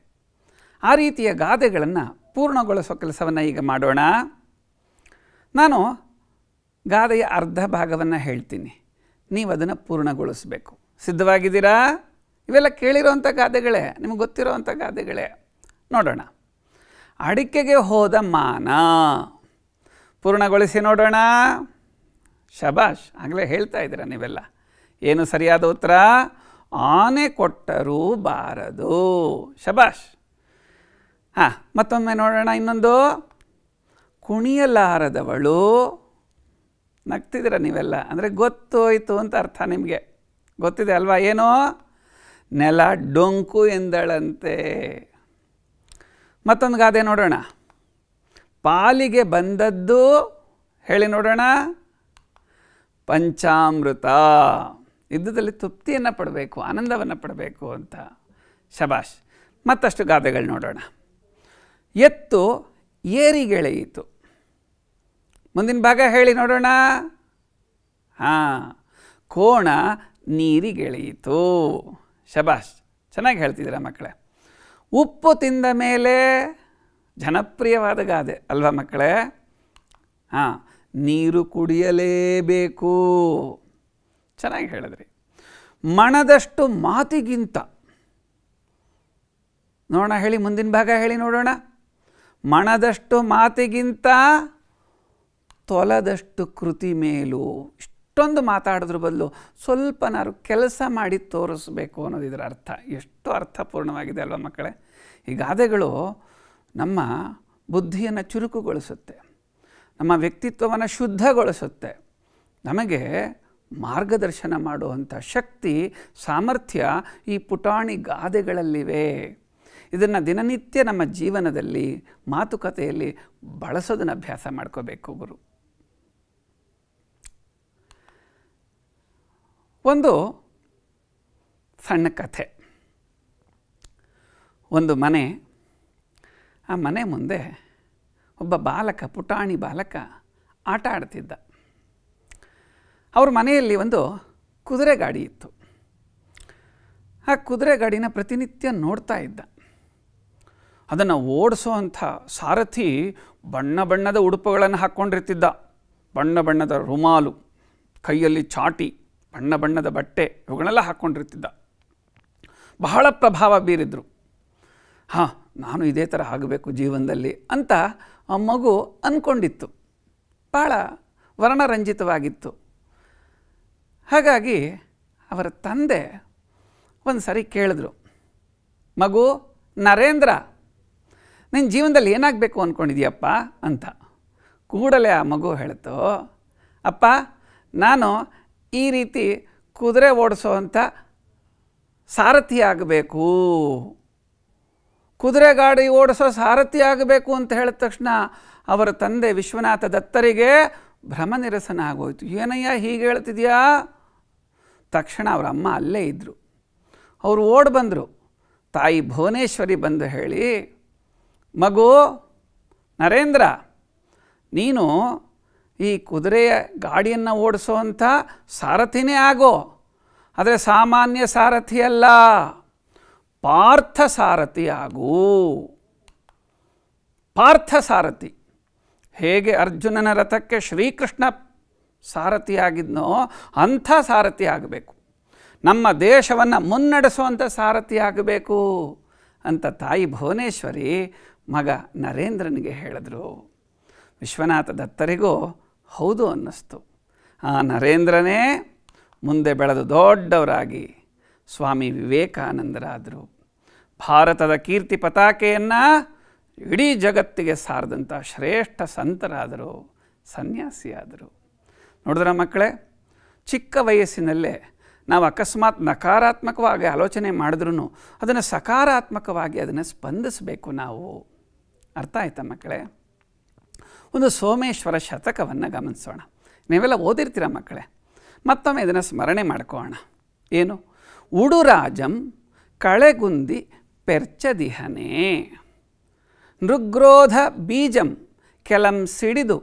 ಆ ರೀತಿಯ ಗಾದೆಗಳನ್ನು ಪೂರ್ಣಗೊಳಿಸೋ ಕೆಲಸವನ್ನು ಈಗ ಮಾಡೋಣ ನಾನು ಗಾದೆಯ ಅರ್ಧ ಭಾಗವನ್ನು ಹೇಳ್ತೀನಿ ನೀವು ಅದನ್ನು ಪೂರ್ಣಗೊಳಿಸಬೇಕು ಸಿದ್ಧವಾಗಿದ್ದೀರಾ ಇವೆಲ್ಲ ಕೇಳಿರೋವಂಥ ಗಾದೆಗಳೇ ನಿಮಗೆ ಗೊತ್ತಿರೋವಂಥ ಗಾದೆಗಳೇ ನೋಡೋಣ ಅಡಿಕೆಗೆ ಹೋದ ಮಾನ ಪೂರ್ಣಗೊಳಿಸಿ ನೋಡೋಣ ಶಬಾಷ್ ಆಗಲೇ ಹೇಳ್ತಾ ಇದ್ದೀರಾ ನೀವೆಲ್ಲ ಏನು ಸರಿಯಾದ ಉತ್ತರ ಆನೆ ಕೊಟ್ಟರೂ ಬಾರದು ಶಬಾಷ್ ಹಾಂ ಮತ್ತೊಮ್ಮೆ ನೋಡೋಣ ಇನ್ನೊಂದು ಕುಣಿಯಲಾರದವಳು ನಗ್ತಿದ್ದೀರ ನೀವೆಲ್ಲ ಅಂದರೆ ಗೊತ್ತೋಯಿತು ಅಂತ ಅರ್ಥ ನಿಮಗೆ ಗೊತ್ತಿದೆ ಅಲ್ವಾ ಏನೋ ನೆಲ ಡೊಂಕು ಎಂದಳಂತೆ ಮತ್ತೊಂದು ಗಾದೆ ನೋಡೋಣ ಪಾಲಿಗೆ ಬಂದದ್ದು ಹೇಳಿ ನೋಡೋಣ ಪಂಚಾಮೃತ ಯುದ್ಧದಲ್ಲಿ ತೃಪ್ತಿಯನ್ನು ಪಡಬೇಕು ಆನಂದವನ್ನು ಪಡಬೇಕು ಅಂತ ಶಬಾಷ್ ಮತ್ತಷ್ಟು ಗಾದೆಗಳು ನೋಡೋಣ ಎತ್ತು ಏರಿಗೆಳೆಯಿತು ಮುಂದಿನ ಭಾಗ ಹೇಳಿ ನೋಡೋಣ ಹಾಂ ಕೋಣ ನೀರಿಗೆಳೆಯಿತು ಶಬಾಷ್ ಚೆನ್ನಾಗಿ ಹೇಳ್ತಿದ್ದೀರಾ ಮಕ್ಕಳೇ ಉಪ್ಪು ತಿಂದ ಮೇಲೆ ಜನಪ್ರಿಯವಾದ ಗಾದೆ ಅಲ್ವಾ ಮಕ್ಕಳೇ ಹಾಂ ನೀರು ಕುಡಿಯಲೇಬೇಕು ಚೆನ್ನಾಗಿ ಹೇಳಿದ್ರಿ ಮಣದಷ್ಟು ಮಾತಿಗಿಂತ ನೋಡೋಣ ಹೇಳಿ ಮುಂದಿನ ಭಾಗ ಹೇಳಿ ನೋಡೋಣ ಮಣದಷ್ಟು ಮಾತಿಗಿಂತ ತೊಲದಷ್ಟು ಕೃತಿ ಮೇಲೂ ಇಷ್ಟೊಂದು ಮಾತಾಡಿದ್ರ ಬದಲು ಸ್ವಲ್ಪನಾರು ಕೆಲಸ ಮಾಡಿ ತೋರಿಸ್ಬೇಕು ಅನ್ನೋದು ಇದರ ಅರ್ಥ ಎಷ್ಟು ಅರ್ಥಪೂರ್ಣವಾಗಿದೆ ಅಲ್ವ ಮಕ್ಕಳೇ ಈ ಗಾದೆಗಳು ನಮ್ಮ ಬುದ್ಧಿಯನ್ನು ಚುರುಕುಗೊಳಿಸುತ್ತೆ ನಮ್ಮ ವ್ಯಕ್ತಿತ್ವವನ್ನು ಶುದ್ಧಗೊಳಿಸುತ್ತೆ ನಮಗೆ ಮಾರ್ಗದರ್ಶನ ಮಾಡುವಂಥ ಶಕ್ತಿ ಸಾಮರ್ಥ್ಯ ಈ ಪುಟಾಣಿ ಗಾದೆಗಳಲ್ಲಿವೆ ಇದನ್ನು ದಿನನಿತ್ಯ ನಮ್ಮ ಜೀವನದಲ್ಲಿ ಮಾತುಕತೆಯಲ್ಲಿ ಬಳಸೋದನ್ನು ಅಭ್ಯಾಸ ಮಾಡ್ಕೋಬೇಕು ಗುರು ಒಂದು ಸಣ್ಣ ಕಥೆ ಒಂದು ಮನೆ ಆ ಮನೆ ಮುಂದೆ ಒಬ್ಬ ಬಾಲಕ ಪುಟಾಣಿ ಬಾಲಕ ಆಟ ಆಡ್ತಿದ್ದ ಅವ್ರ ಮನೆಯಲ್ಲಿ ಒಂದು ಕುದುರೆ ಗಾಡಿ ಇತ್ತು ಆ ಕುದುರೆ ಗಾಡಿನ ಪ್ರತಿನಿತ್ಯ ನೋಡ್ತಾ ಇದ್ದ ಅದನ್ನು ಓಡಿಸೋ ಅಂಥ ಸಾರಥಿ ಬಣ್ಣ ಬಣ್ಣದ ಉಡುಪುಗಳನ್ನು ಹಾಕ್ಕೊಂಡಿರ್ತಿದ್ದ ಬಣ್ಣ ಬಣ್ಣದ ರುಮಾಲು ಕೈಯಲ್ಲಿ ಚಾಟಿ ಬಣ್ಣ ಬಣ್ಣದ ಬಟ್ಟೆ ಇವುಗಳನ್ನೆಲ್ಲ ಹಾಕ್ಕೊಂಡಿರ್ತಿದ್ದ ಬಹಳ ಪ್ರಭಾವ ಬೀರಿದ್ರು ಹಾಂ ನಾನು ಇದೇ ಥರ ಆಗಬೇಕು ಜೀವನದಲ್ಲಿ ಅಂತ ಆ ಮಗು ಅಂದ್ಕೊಂಡಿತ್ತು ಭಾಳ ವರ್ಣರಂಜಿತವಾಗಿತ್ತು ಹಾಗಾಗಿ ಅವರ ತಂದೆ ಒಂದು ಸಾರಿ ಕೇಳಿದ್ರು ಮಗು ನರೇಂದ್ರ ನಿನ್ನ ಜೀವನದಲ್ಲಿ ಏನಾಗಬೇಕು ಅಂದ್ಕೊಂಡಿದ್ಯಪ್ಪ ಅಂತ ಕೂಡಲೇ ಆ ಮಗು ಹೇಳ್ತು ಅಪ್ಪ ನಾನು ಈ ರೀತಿ ಕುದುರೆ ಓಡಿಸೋ ಅಂತ ಸಾರಥಿ ಆಗಬೇಕು ಕುದುರೆ ಗಾಡಿ ಓಡಿಸೋ ಸಾರಥಿ ಆಗಬೇಕು ಅಂತ ಹೇಳಿದ ತಕ್ಷಣ ಅವರ ತಂದೆ ವಿಶ್ವನಾಥ ದತ್ತರಿಗೆ ಭ್ರಮ ನಿರಸನ ಆಗೋಯಿತು ಏನಯ್ಯ ಹೀಗೆ ಹೇಳ್ತಿದ್ಯಾ ತಕ್ಷಣ ಅವರ ಅಮ್ಮ ಅಲ್ಲೇ ಇದ್ದರು ಅವರು ಓಡಿ ಬಂದರು ತಾಯಿ ಭುವನೇಶ್ವರಿ ಬಂದು ಹೇಳಿ ಮಗು ನರೇಂದ್ರ ನೀನು ಈ ಕುದುರೆಯ ಗಾಡಿಯನ್ನು ಓಡಿಸುವಂಥ ಸಾರಥಿನೇ ಆಗೋ ಆದರೆ ಸಾಮಾನ್ಯ ಸಾರಥಿ ಅಲ್ಲ ಪಾರ್ಥ ಸಾರಥಿ ಆಗು ಪಾರ್ಥ ಸಾರಥಿ ಹೇಗೆ ಅರ್ಜುನನ ರಥಕ್ಕೆ ಶ್ರೀಕೃಷ್ಣ ಸಾರಥಿ ಆಗಿದ್ನೋ ಅಂಥ ಸಾರಥಿ ಆಗಬೇಕು ನಮ್ಮ ದೇಶವನ್ನು ಮುನ್ನಡೆಸುವಂಥ ಸಾರಥಿ ಆಗಬೇಕು ಅಂತ ತಾಯಿ ಭುವನೇಶ್ವರಿ ಮಗ ನರೇಂದ್ರನಿಗೆ ಹೇಳಿದ್ರು ವಿಶ್ವನಾಥ ದತ್ತರಿಗೂ ಹೌದು ಅನ್ನಿಸ್ತು ಆ ನರೇಂದ್ರನೇ ಮುಂದೆ ಬೆಳೆದು ದೊಡ್ಡವರಾಗಿ ಸ್ವಾಮಿ ವಿವೇಕಾನಂದರಾದರು ಭಾರತದ ಕೀರ್ತಿ ಪತಾಕೆಯನ್ನು ಇಡೀ ಜಗತ್ತಿಗೆ ಸಾರದಂಥ ಶ್ರೇಷ್ಠ ಸಂತರಾದರು ಸನ್ಯಾಸಿಯಾದರು ನೋಡಿದ್ರ ಮಕ್ಕಳೇ ಚಿಕ್ಕ ವಯಸ್ಸಿನಲ್ಲೇ ನಾವು ಅಕಸ್ಮಾತ್ ನಕಾರಾತ್ಮಕವಾಗಿ ಆಲೋಚನೆ ಮಾಡಿದ್ರೂ ಅದನ್ನು ಸಕಾರಾತ್ಮಕವಾಗಿ ಅದನ್ನು ಸ್ಪಂದಿಸಬೇಕು ನಾವು ಅರ್ಥ ಆಯ್ತಾ ಮಕ್ಕಳೇ ಒಂದು ಸೋಮೇಶ್ವರ ಶತಕವನ್ನು ಗಮನಿಸೋಣ ನೀವೆಲ್ಲ ಓದಿರ್ತೀರ ಮಕ್ಕಳೇ ಮತ್ತೊಮ್ಮೆ ಇದನ್ನು ಸ್ಮರಣೆ ಮಾಡ್ಕೋಣ ಏನು ಉಡುರಾಜಂ ಕಳೆಗುಂದಿ ಪೆರ್ಚದಿಹನೇ ನೃಗ್ರೋಧ ಬೀಜಂ ಕೆಲಂ ಸಿಡಿದು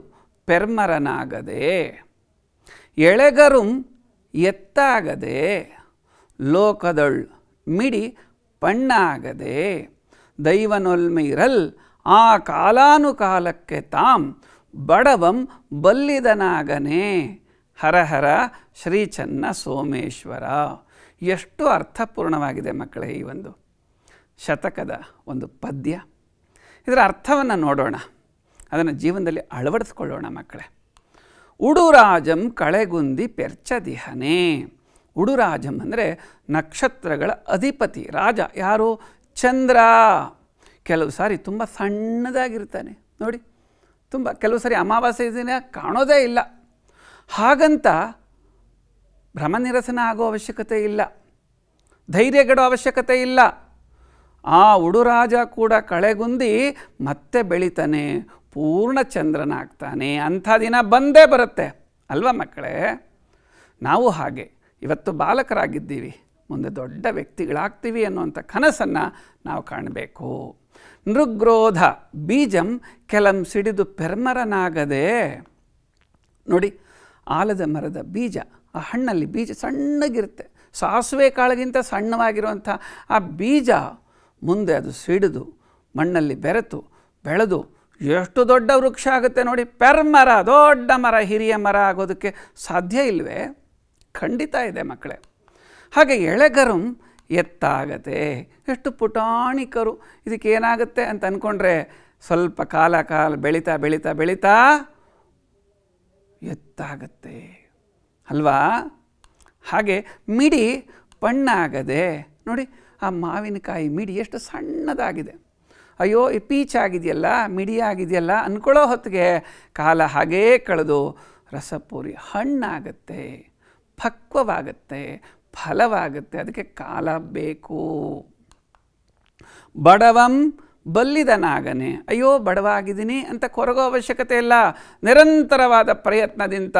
ಪೆರ್ಮರನಾಗದೆ ಎಳೆಗರುಂ ಎತ್ತಾಗದೆ ಲೋಕದೊಳ್ ಮಿಡಿ ಪಣ್ಣಾಗದೆ ಇರಲ್ ಆ ಕಾಲಾನುಕಾಲಕ್ಕೆ ತಾಂ ಬಡವಂ ಬಲ್ಲಿದನಾಗನೇ ಹರಹರ ಚನ್ನ ಸೋಮೇಶ್ವರ ಎಷ್ಟು ಅರ್ಥಪೂರ್ಣವಾಗಿದೆ ಮಕ್ಕಳೇ ಈ ಒಂದು ಶತಕದ ಒಂದು ಪದ್ಯ ಇದರ ಅರ್ಥವನ್ನು ನೋಡೋಣ ಅದನ್ನು ಜೀವನದಲ್ಲಿ ಅಳವಡಿಸ್ಕೊಳ್ಳೋಣ ಮಕ್ಕಳೇ ಉಡುರಾಜಂ ಕಳೆಗುಂದಿ ಪೆರ್ಚದಿಹನೇ ಉಡುರಾಜಂ ಅಂದರೆ ನಕ್ಷತ್ರಗಳ ಅಧಿಪತಿ ರಾಜ ಯಾರು ಚಂದ್ರ ಕೆಲವು ಸಾರಿ ತುಂಬ ಸಣ್ಣದಾಗಿರ್ತಾನೆ ನೋಡಿ ತುಂಬ ಕೆಲವು ಸಾರಿ ಅಮಾವಾಸ್ಯೆ ದಿನ ಕಾಣೋದೇ ಇಲ್ಲ ಹಾಗಂತ ಭ್ರಮನಿರಸನ ಆಗೋ ಅವಶ್ಯಕತೆ ಇಲ್ಲ ಧೈರ್ಯಗಡೋ ಅವಶ್ಯಕತೆ ಇಲ್ಲ ಆ ಉಡುರಾಜ ಕೂಡ ಕಳೆಗುಂದಿ ಮತ್ತೆ ಬೆಳಿತಾನೆ ಪೂರ್ಣ ಚಂದ್ರನಾಗ್ತಾನೆ ಅಂಥ ದಿನ ಬಂದೇ ಬರುತ್ತೆ ಅಲ್ವಾ ಮಕ್ಕಳೇ ನಾವು ಹಾಗೆ ಇವತ್ತು ಬಾಲಕರಾಗಿದ್ದೀವಿ ಮುಂದೆ ದೊಡ್ಡ ವ್ಯಕ್ತಿಗಳಾಗ್ತೀವಿ ಅನ್ನುವಂಥ ಕನಸನ್ನು ನಾವು ಕಾಣಬೇಕು ನೃಗ್ರೋಧ ಬೀಜಂ ಕೆಲಂ ಸಿಡಿದು ಪೆರ್ಮರನಾಗದೆ ನೋಡಿ ಆಲದ ಮರದ ಬೀಜ ಆ ಹಣ್ಣಲ್ಲಿ ಬೀಜ ಸಣ್ಣಗಿರುತ್ತೆ ಸಾಸುವೆ ಕಾಳಗಿಂತ ಸಣ್ಣವಾಗಿರುವಂಥ ಆ ಬೀಜ ಮುಂದೆ ಅದು ಸಿಡಿದು ಮಣ್ಣಲ್ಲಿ ಬೆರೆತು ಬೆಳೆದು ಎಷ್ಟು ದೊಡ್ಡ ವೃಕ್ಷ ಆಗುತ್ತೆ ನೋಡಿ ಪೆರ್ಮರ ದೊಡ್ಡ ಮರ ಹಿರಿಯ ಮರ ಆಗೋದಕ್ಕೆ ಸಾಧ್ಯ ಇಲ್ವೇ ಖಂಡಿತ ಇದೆ ಮಕ್ಕಳೇ ಹಾಗೆ ಎಳೆಗರಂ ಎತ್ತಾಗತ್ತೆ ಎಷ್ಟು ಪುಟಾಣಿಕರು ಇದಕ್ಕೇನಾಗುತ್ತೆ ಅಂತ ಅಂದ್ಕೊಂಡ್ರೆ ಸ್ವಲ್ಪ ಕಾಲ ಕಾಲ ಬೆಳೀತಾ ಬೆಳೀತಾ ಬೆಳೀತಾ ಎತ್ತಾಗತ್ತೆ ಅಲ್ವಾ ಹಾಗೆ ಮಿಡಿ ಪಣ್ಣಾಗದೆ ನೋಡಿ ಆ ಮಾವಿನಕಾಯಿ ಮಿಡಿ ಎಷ್ಟು ಸಣ್ಣದಾಗಿದೆ ಅಯ್ಯೋ ಈ ಪೀಚಾಗಿದೆಯಲ್ಲ ಮಿಡಿಯಾಗಿದೆಯಲ್ಲ ಅಂದ್ಕೊಳ್ಳೋ ಹೊತ್ತಿಗೆ ಕಾಲ ಹಾಗೇ ಕಳೆದು ರಸಪೂರಿ ಹಣ್ಣಾಗತ್ತೆ ಪಕ್ವವಾಗತ್ತೆ ಫಲವಾಗುತ್ತೆ ಅದಕ್ಕೆ ಕಾಲ ಬೇಕು ಬಡವಂ ಬಲ್ಲಿದನಾಗನೆ ಅಯ್ಯೋ ಬಡವಾಗಿದ್ದೀನಿ ಅಂತ ಕೊರಗೋ ಅವಶ್ಯಕತೆ ಇಲ್ಲ ನಿರಂತರವಾದ ಪ್ರಯತ್ನದಿಂದ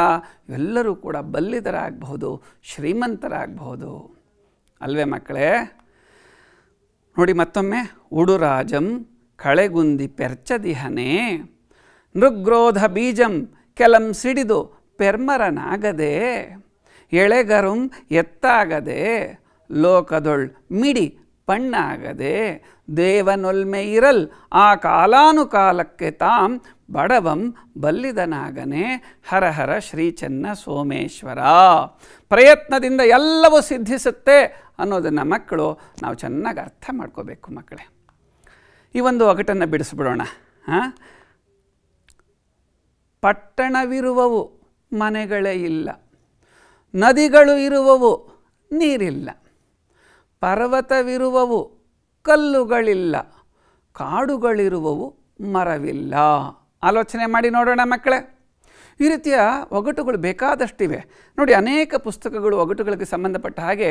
ಎಲ್ಲರೂ ಕೂಡ ಬಲ್ಲಿದರಾಗಬಹುದು ಶ್ರೀಮಂತರಾಗಬಹುದು ಅಲ್ವೇ ಮಕ್ಕಳೇ ನೋಡಿ ಮತ್ತೊಮ್ಮೆ ಉಡುರಾಜಂ ಕಳೆಗುಂದಿ ಪೆರ್ಚದಿಹನೆ ನೃಗ್ರೋಧ ಬೀಜಂ ಕೆಲಂ ಸಿಡಿದು ಪೆರ್ಮರನಾಗದೆ ಎಳೆಗರುಂ ಎತ್ತಾಗದೆ ಲೋಕದೊಳ್ ಮಿಡಿ ಪಣ್ಣಾಗದೆ ದೇವನೊಲ್ಮೆ ಇರಲ್ ಆ ಕಾಲಾನುಕಾಲಕ್ಕೆ ತಾಂ ಬಡವಂ ಬಲ್ಲಿದನಾಗನೆ ಹರಹರ ಶ್ರೀಚನ್ನ ಸೋಮೇಶ್ವರ ಪ್ರಯತ್ನದಿಂದ ಎಲ್ಲವೂ ಸಿದ್ಧಿಸುತ್ತೆ ಅನ್ನೋದನ್ನು ಮಕ್ಕಳು ನಾವು ಚೆನ್ನಾಗಿ ಅರ್ಥ ಮಾಡ್ಕೋಬೇಕು ಮಕ್ಕಳೇ ಈ ಒಂದು ಒಗಟನ್ನು ಬಿಡಿಸ್ಬಿಡೋಣ ಹಾಂ ಪಟ್ಟಣವಿರುವವು ಮನೆಗಳೇ ಇಲ್ಲ ನದಿಗಳು ಇರುವವು ನೀರಿಲ್ಲ ಪರ್ವತವಿರುವವು ಕಲ್ಲುಗಳಿಲ್ಲ ಕಾಡುಗಳಿರುವವು ಮರವಿಲ್ಲ ಆಲೋಚನೆ ಮಾಡಿ ನೋಡೋಣ ಮಕ್ಕಳೇ ಈ ರೀತಿಯ ಒಗಟುಗಳು ಬೇಕಾದಷ್ಟಿವೆ ನೋಡಿ ಅನೇಕ ಪುಸ್ತಕಗಳು ಒಗಟುಗಳಿಗೆ ಸಂಬಂಧಪಟ್ಟ ಹಾಗೆ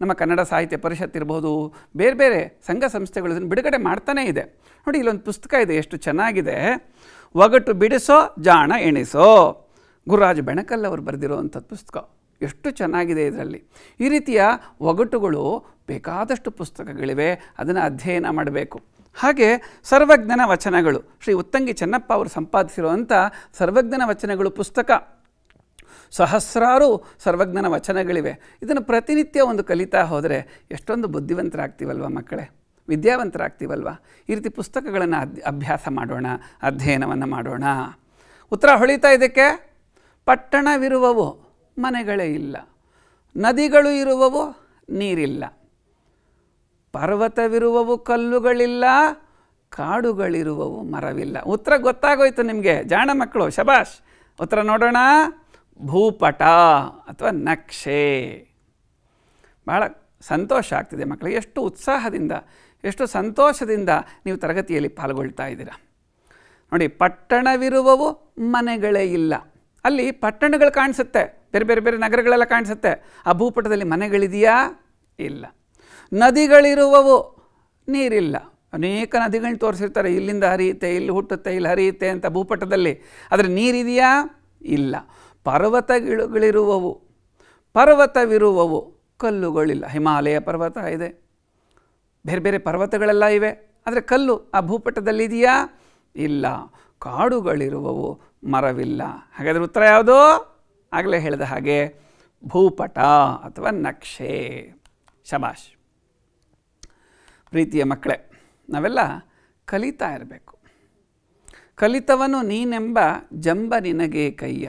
ನಮ್ಮ ಕನ್ನಡ ಸಾಹಿತ್ಯ ಪರಿಷತ್ ಇರ್ಬೋದು ಬೇರೆ ಬೇರೆ ಸಂಘ ಸಂಸ್ಥೆಗಳು ಇದನ್ನು ಬಿಡುಗಡೆ ಮಾಡ್ತಾನೇ ಇದೆ ನೋಡಿ ಇಲ್ಲೊಂದು ಪುಸ್ತಕ ಇದೆ ಎಷ್ಟು ಚೆನ್ನಾಗಿದೆ ಒಗಟು ಬಿಡಿಸೋ ಜಾಣ ಎಣಿಸೋ ಗುರುರಾಜ್ ಬೆಣಕಲ್ ಅವರು ಬರೆದಿರುವಂಥದ್ದು ಪುಸ್ತಕ ಎಷ್ಟು ಚೆನ್ನಾಗಿದೆ ಇದರಲ್ಲಿ ಈ ರೀತಿಯ ಒಗಟುಗಳು ಬೇಕಾದಷ್ಟು ಪುಸ್ತಕಗಳಿವೆ ಅದನ್ನು ಅಧ್ಯಯನ ಮಾಡಬೇಕು ಹಾಗೆ ಸರ್ವಜ್ಞನ ವಚನಗಳು ಶ್ರೀ ಉತ್ತಂಗಿ ಚೆನ್ನಪ್ಪ ಅವರು ಸಂಪಾದಿಸಿರುವಂಥ ಸರ್ವಜ್ಞನ ವಚನಗಳು ಪುಸ್ತಕ ಸಹಸ್ರಾರು ಸರ್ವಜ್ಞನ ವಚನಗಳಿವೆ ಇದನ್ನು ಪ್ರತಿನಿತ್ಯ ಒಂದು ಕಲಿತಾ ಹೋದರೆ ಎಷ್ಟೊಂದು ಬುದ್ಧಿವಂತರಾಗ್ತೀವಲ್ವ ಮಕ್ಕಳೇ ವಿದ್ಯಾವಂತರಾಗ್ತೀವಲ್ವ ಈ ರೀತಿ ಪುಸ್ತಕಗಳನ್ನು ಅಭ್ಯಾಸ ಮಾಡೋಣ ಅಧ್ಯಯನವನ್ನು ಮಾಡೋಣ ಉತ್ತರ ಹೊಳಿತಾ ಇದಕ್ಕೆ ಪಟ್ಟಣವಿರುವವು ಮನೆಗಳೇ ಇಲ್ಲ ನದಿಗಳು ಇರುವವು ನೀರಿಲ್ಲ ಪರ್ವತವಿರುವವು ಕಲ್ಲುಗಳಿಲ್ಲ ಕಾಡುಗಳಿರುವವು ಮರವಿಲ್ಲ ಉತ್ತರ ಗೊತ್ತಾಗೋಯ್ತು ನಿಮಗೆ ಜಾಣ ಮಕ್ಕಳು ಶಬಾಷ್ ಉತ್ತರ ನೋಡೋಣ ಭೂಪಟ ಅಥವಾ ನಕ್ಷೆ ಭಾಳ ಸಂತೋಷ ಆಗ್ತಿದೆ ಮಕ್ಕಳಿಗೆ ಎಷ್ಟು ಉತ್ಸಾಹದಿಂದ ಎಷ್ಟು ಸಂತೋಷದಿಂದ ನೀವು ತರಗತಿಯಲ್ಲಿ ಪಾಲ್ಗೊಳ್ತಾ ಇದ್ದೀರಾ ನೋಡಿ ಪಟ್ಟಣವಿರುವವು ಮನೆಗಳೇ ಇಲ್ಲ ಅಲ್ಲಿ ಪಟ್ಟಣಗಳು ಕಾಣಿಸುತ್ತೆ ಬೇರೆ ಬೇರೆ ಬೇರೆ ನಗರಗಳೆಲ್ಲ ಕಾಣಿಸುತ್ತೆ ಆ ಭೂಪಟದಲ್ಲಿ ಮನೆಗಳಿದೆಯಾ ಇಲ್ಲ ನದಿಗಳಿರುವವು ನೀರಿಲ್ಲ ಅನೇಕ ನದಿಗಳನ್ನ ತೋರಿಸಿರ್ತಾರೆ ಇಲ್ಲಿಂದ ಹರಿಯುತ್ತೆ ಇಲ್ಲಿ ಹುಟ್ಟುತ್ತೆ ಇಲ್ಲಿ ಹರಿಯುತ್ತೆ ಅಂತ ಭೂಪಟದಲ್ಲಿ ಆದರೆ ನೀರಿದೆಯಾ ಇಲ್ಲ ಪರ್ವತಗಳಿರುವವು ಪರ್ವತವಿರುವವು ಕಲ್ಲುಗಳಿಲ್ಲ ಹಿಮಾಲಯ ಪರ್ವತ ಇದೆ ಬೇರೆ ಬೇರೆ ಪರ್ವತಗಳೆಲ್ಲ ಇವೆ ಆದರೆ ಕಲ್ಲು ಆ ಭೂಪಟದಲ್ಲಿದೆಯಾ ಇಲ್ಲ ಕಾಡುಗಳಿರುವವು ಮರವಿಲ್ಲ ಹಾಗಾದರೆ ಉತ್ತರ ಯಾವುದು ಆಗಲೇ ಹೇಳಿದ ಹಾಗೆ ಭೂಪಟ ಅಥವಾ ನಕ್ಷೆ ಶಬಾಷ್ ಪ್ರೀತಿಯ ಮಕ್ಕಳೇ ನಾವೆಲ್ಲ ಕಲಿತಾ ಇರಬೇಕು ಕಲಿತವನು ನೀನೆಂಬ ಜಂಬ ನಿನಗೆ ಕೈಯ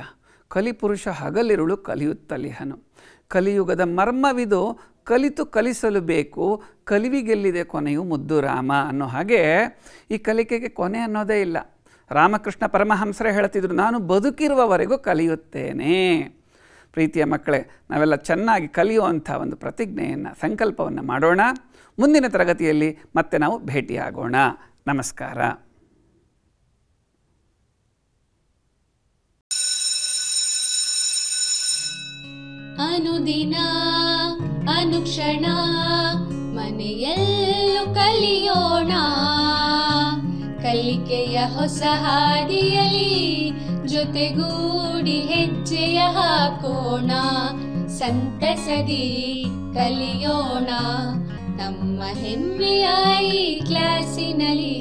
ಕಲಿಪುರುಷ ಹಗಲಿರುಳು ಕಲಿಯುತ್ತಲಿಹನು ಕಲಿಯುಗದ ಮರ್ಮವಿದು ಕಲಿತು ಕಲಿಸಲು ಬೇಕು ಕಲಿವಿಗೆಲ್ಲಿದೆ ಕೊನೆಯು ಮುದ್ದುರಾಮ ಅನ್ನೋ ಹಾಗೆ ಈ ಕಲಿಕೆಗೆ ಕೊನೆ ಅನ್ನೋದೇ ಇಲ್ಲ ರಾಮಕೃಷ್ಣ ಪರಮಹಂಸರೇ ಹೇಳ್ತಿದ್ರು ನಾನು ಬದುಕಿರುವವರೆಗೂ ಕಲಿಯುತ್ತೇನೆ ಪ್ರೀತಿಯ ಮಕ್ಕಳೇ ನಾವೆಲ್ಲ ಚೆನ್ನಾಗಿ ಕಲಿಯುವಂಥ ಒಂದು ಪ್ರತಿಜ್ಞೆಯನ್ನು ಸಂಕಲ್ಪವನ್ನು ಮಾಡೋಣ ಮುಂದಿನ ತರಗತಿಯಲ್ಲಿ ಮತ್ತೆ ನಾವು ಭೇಟಿಯಾಗೋಣ ನಮಸ್ಕಾರ ಅನುದಿನ ಅನುಕ್ಷಣ ಮನೆಯಲ್ಲೂ ಕಲಿಯೋಣ ಕಲಿಕೆಯ ಹೊಸ ಹಾದಿಯಲಿ ಜೊತೆಗೂಡಿ ಹೆಜ್ಜೆಯ ಹಾಕೋಣ ಸಂತಸದಿ ಕಲಿಯೋಣ ನಮ್ಮ ಹೆಮ್ಮೆಯ ಈ ಕ್ಲಾಸಿನಲ್ಲಿ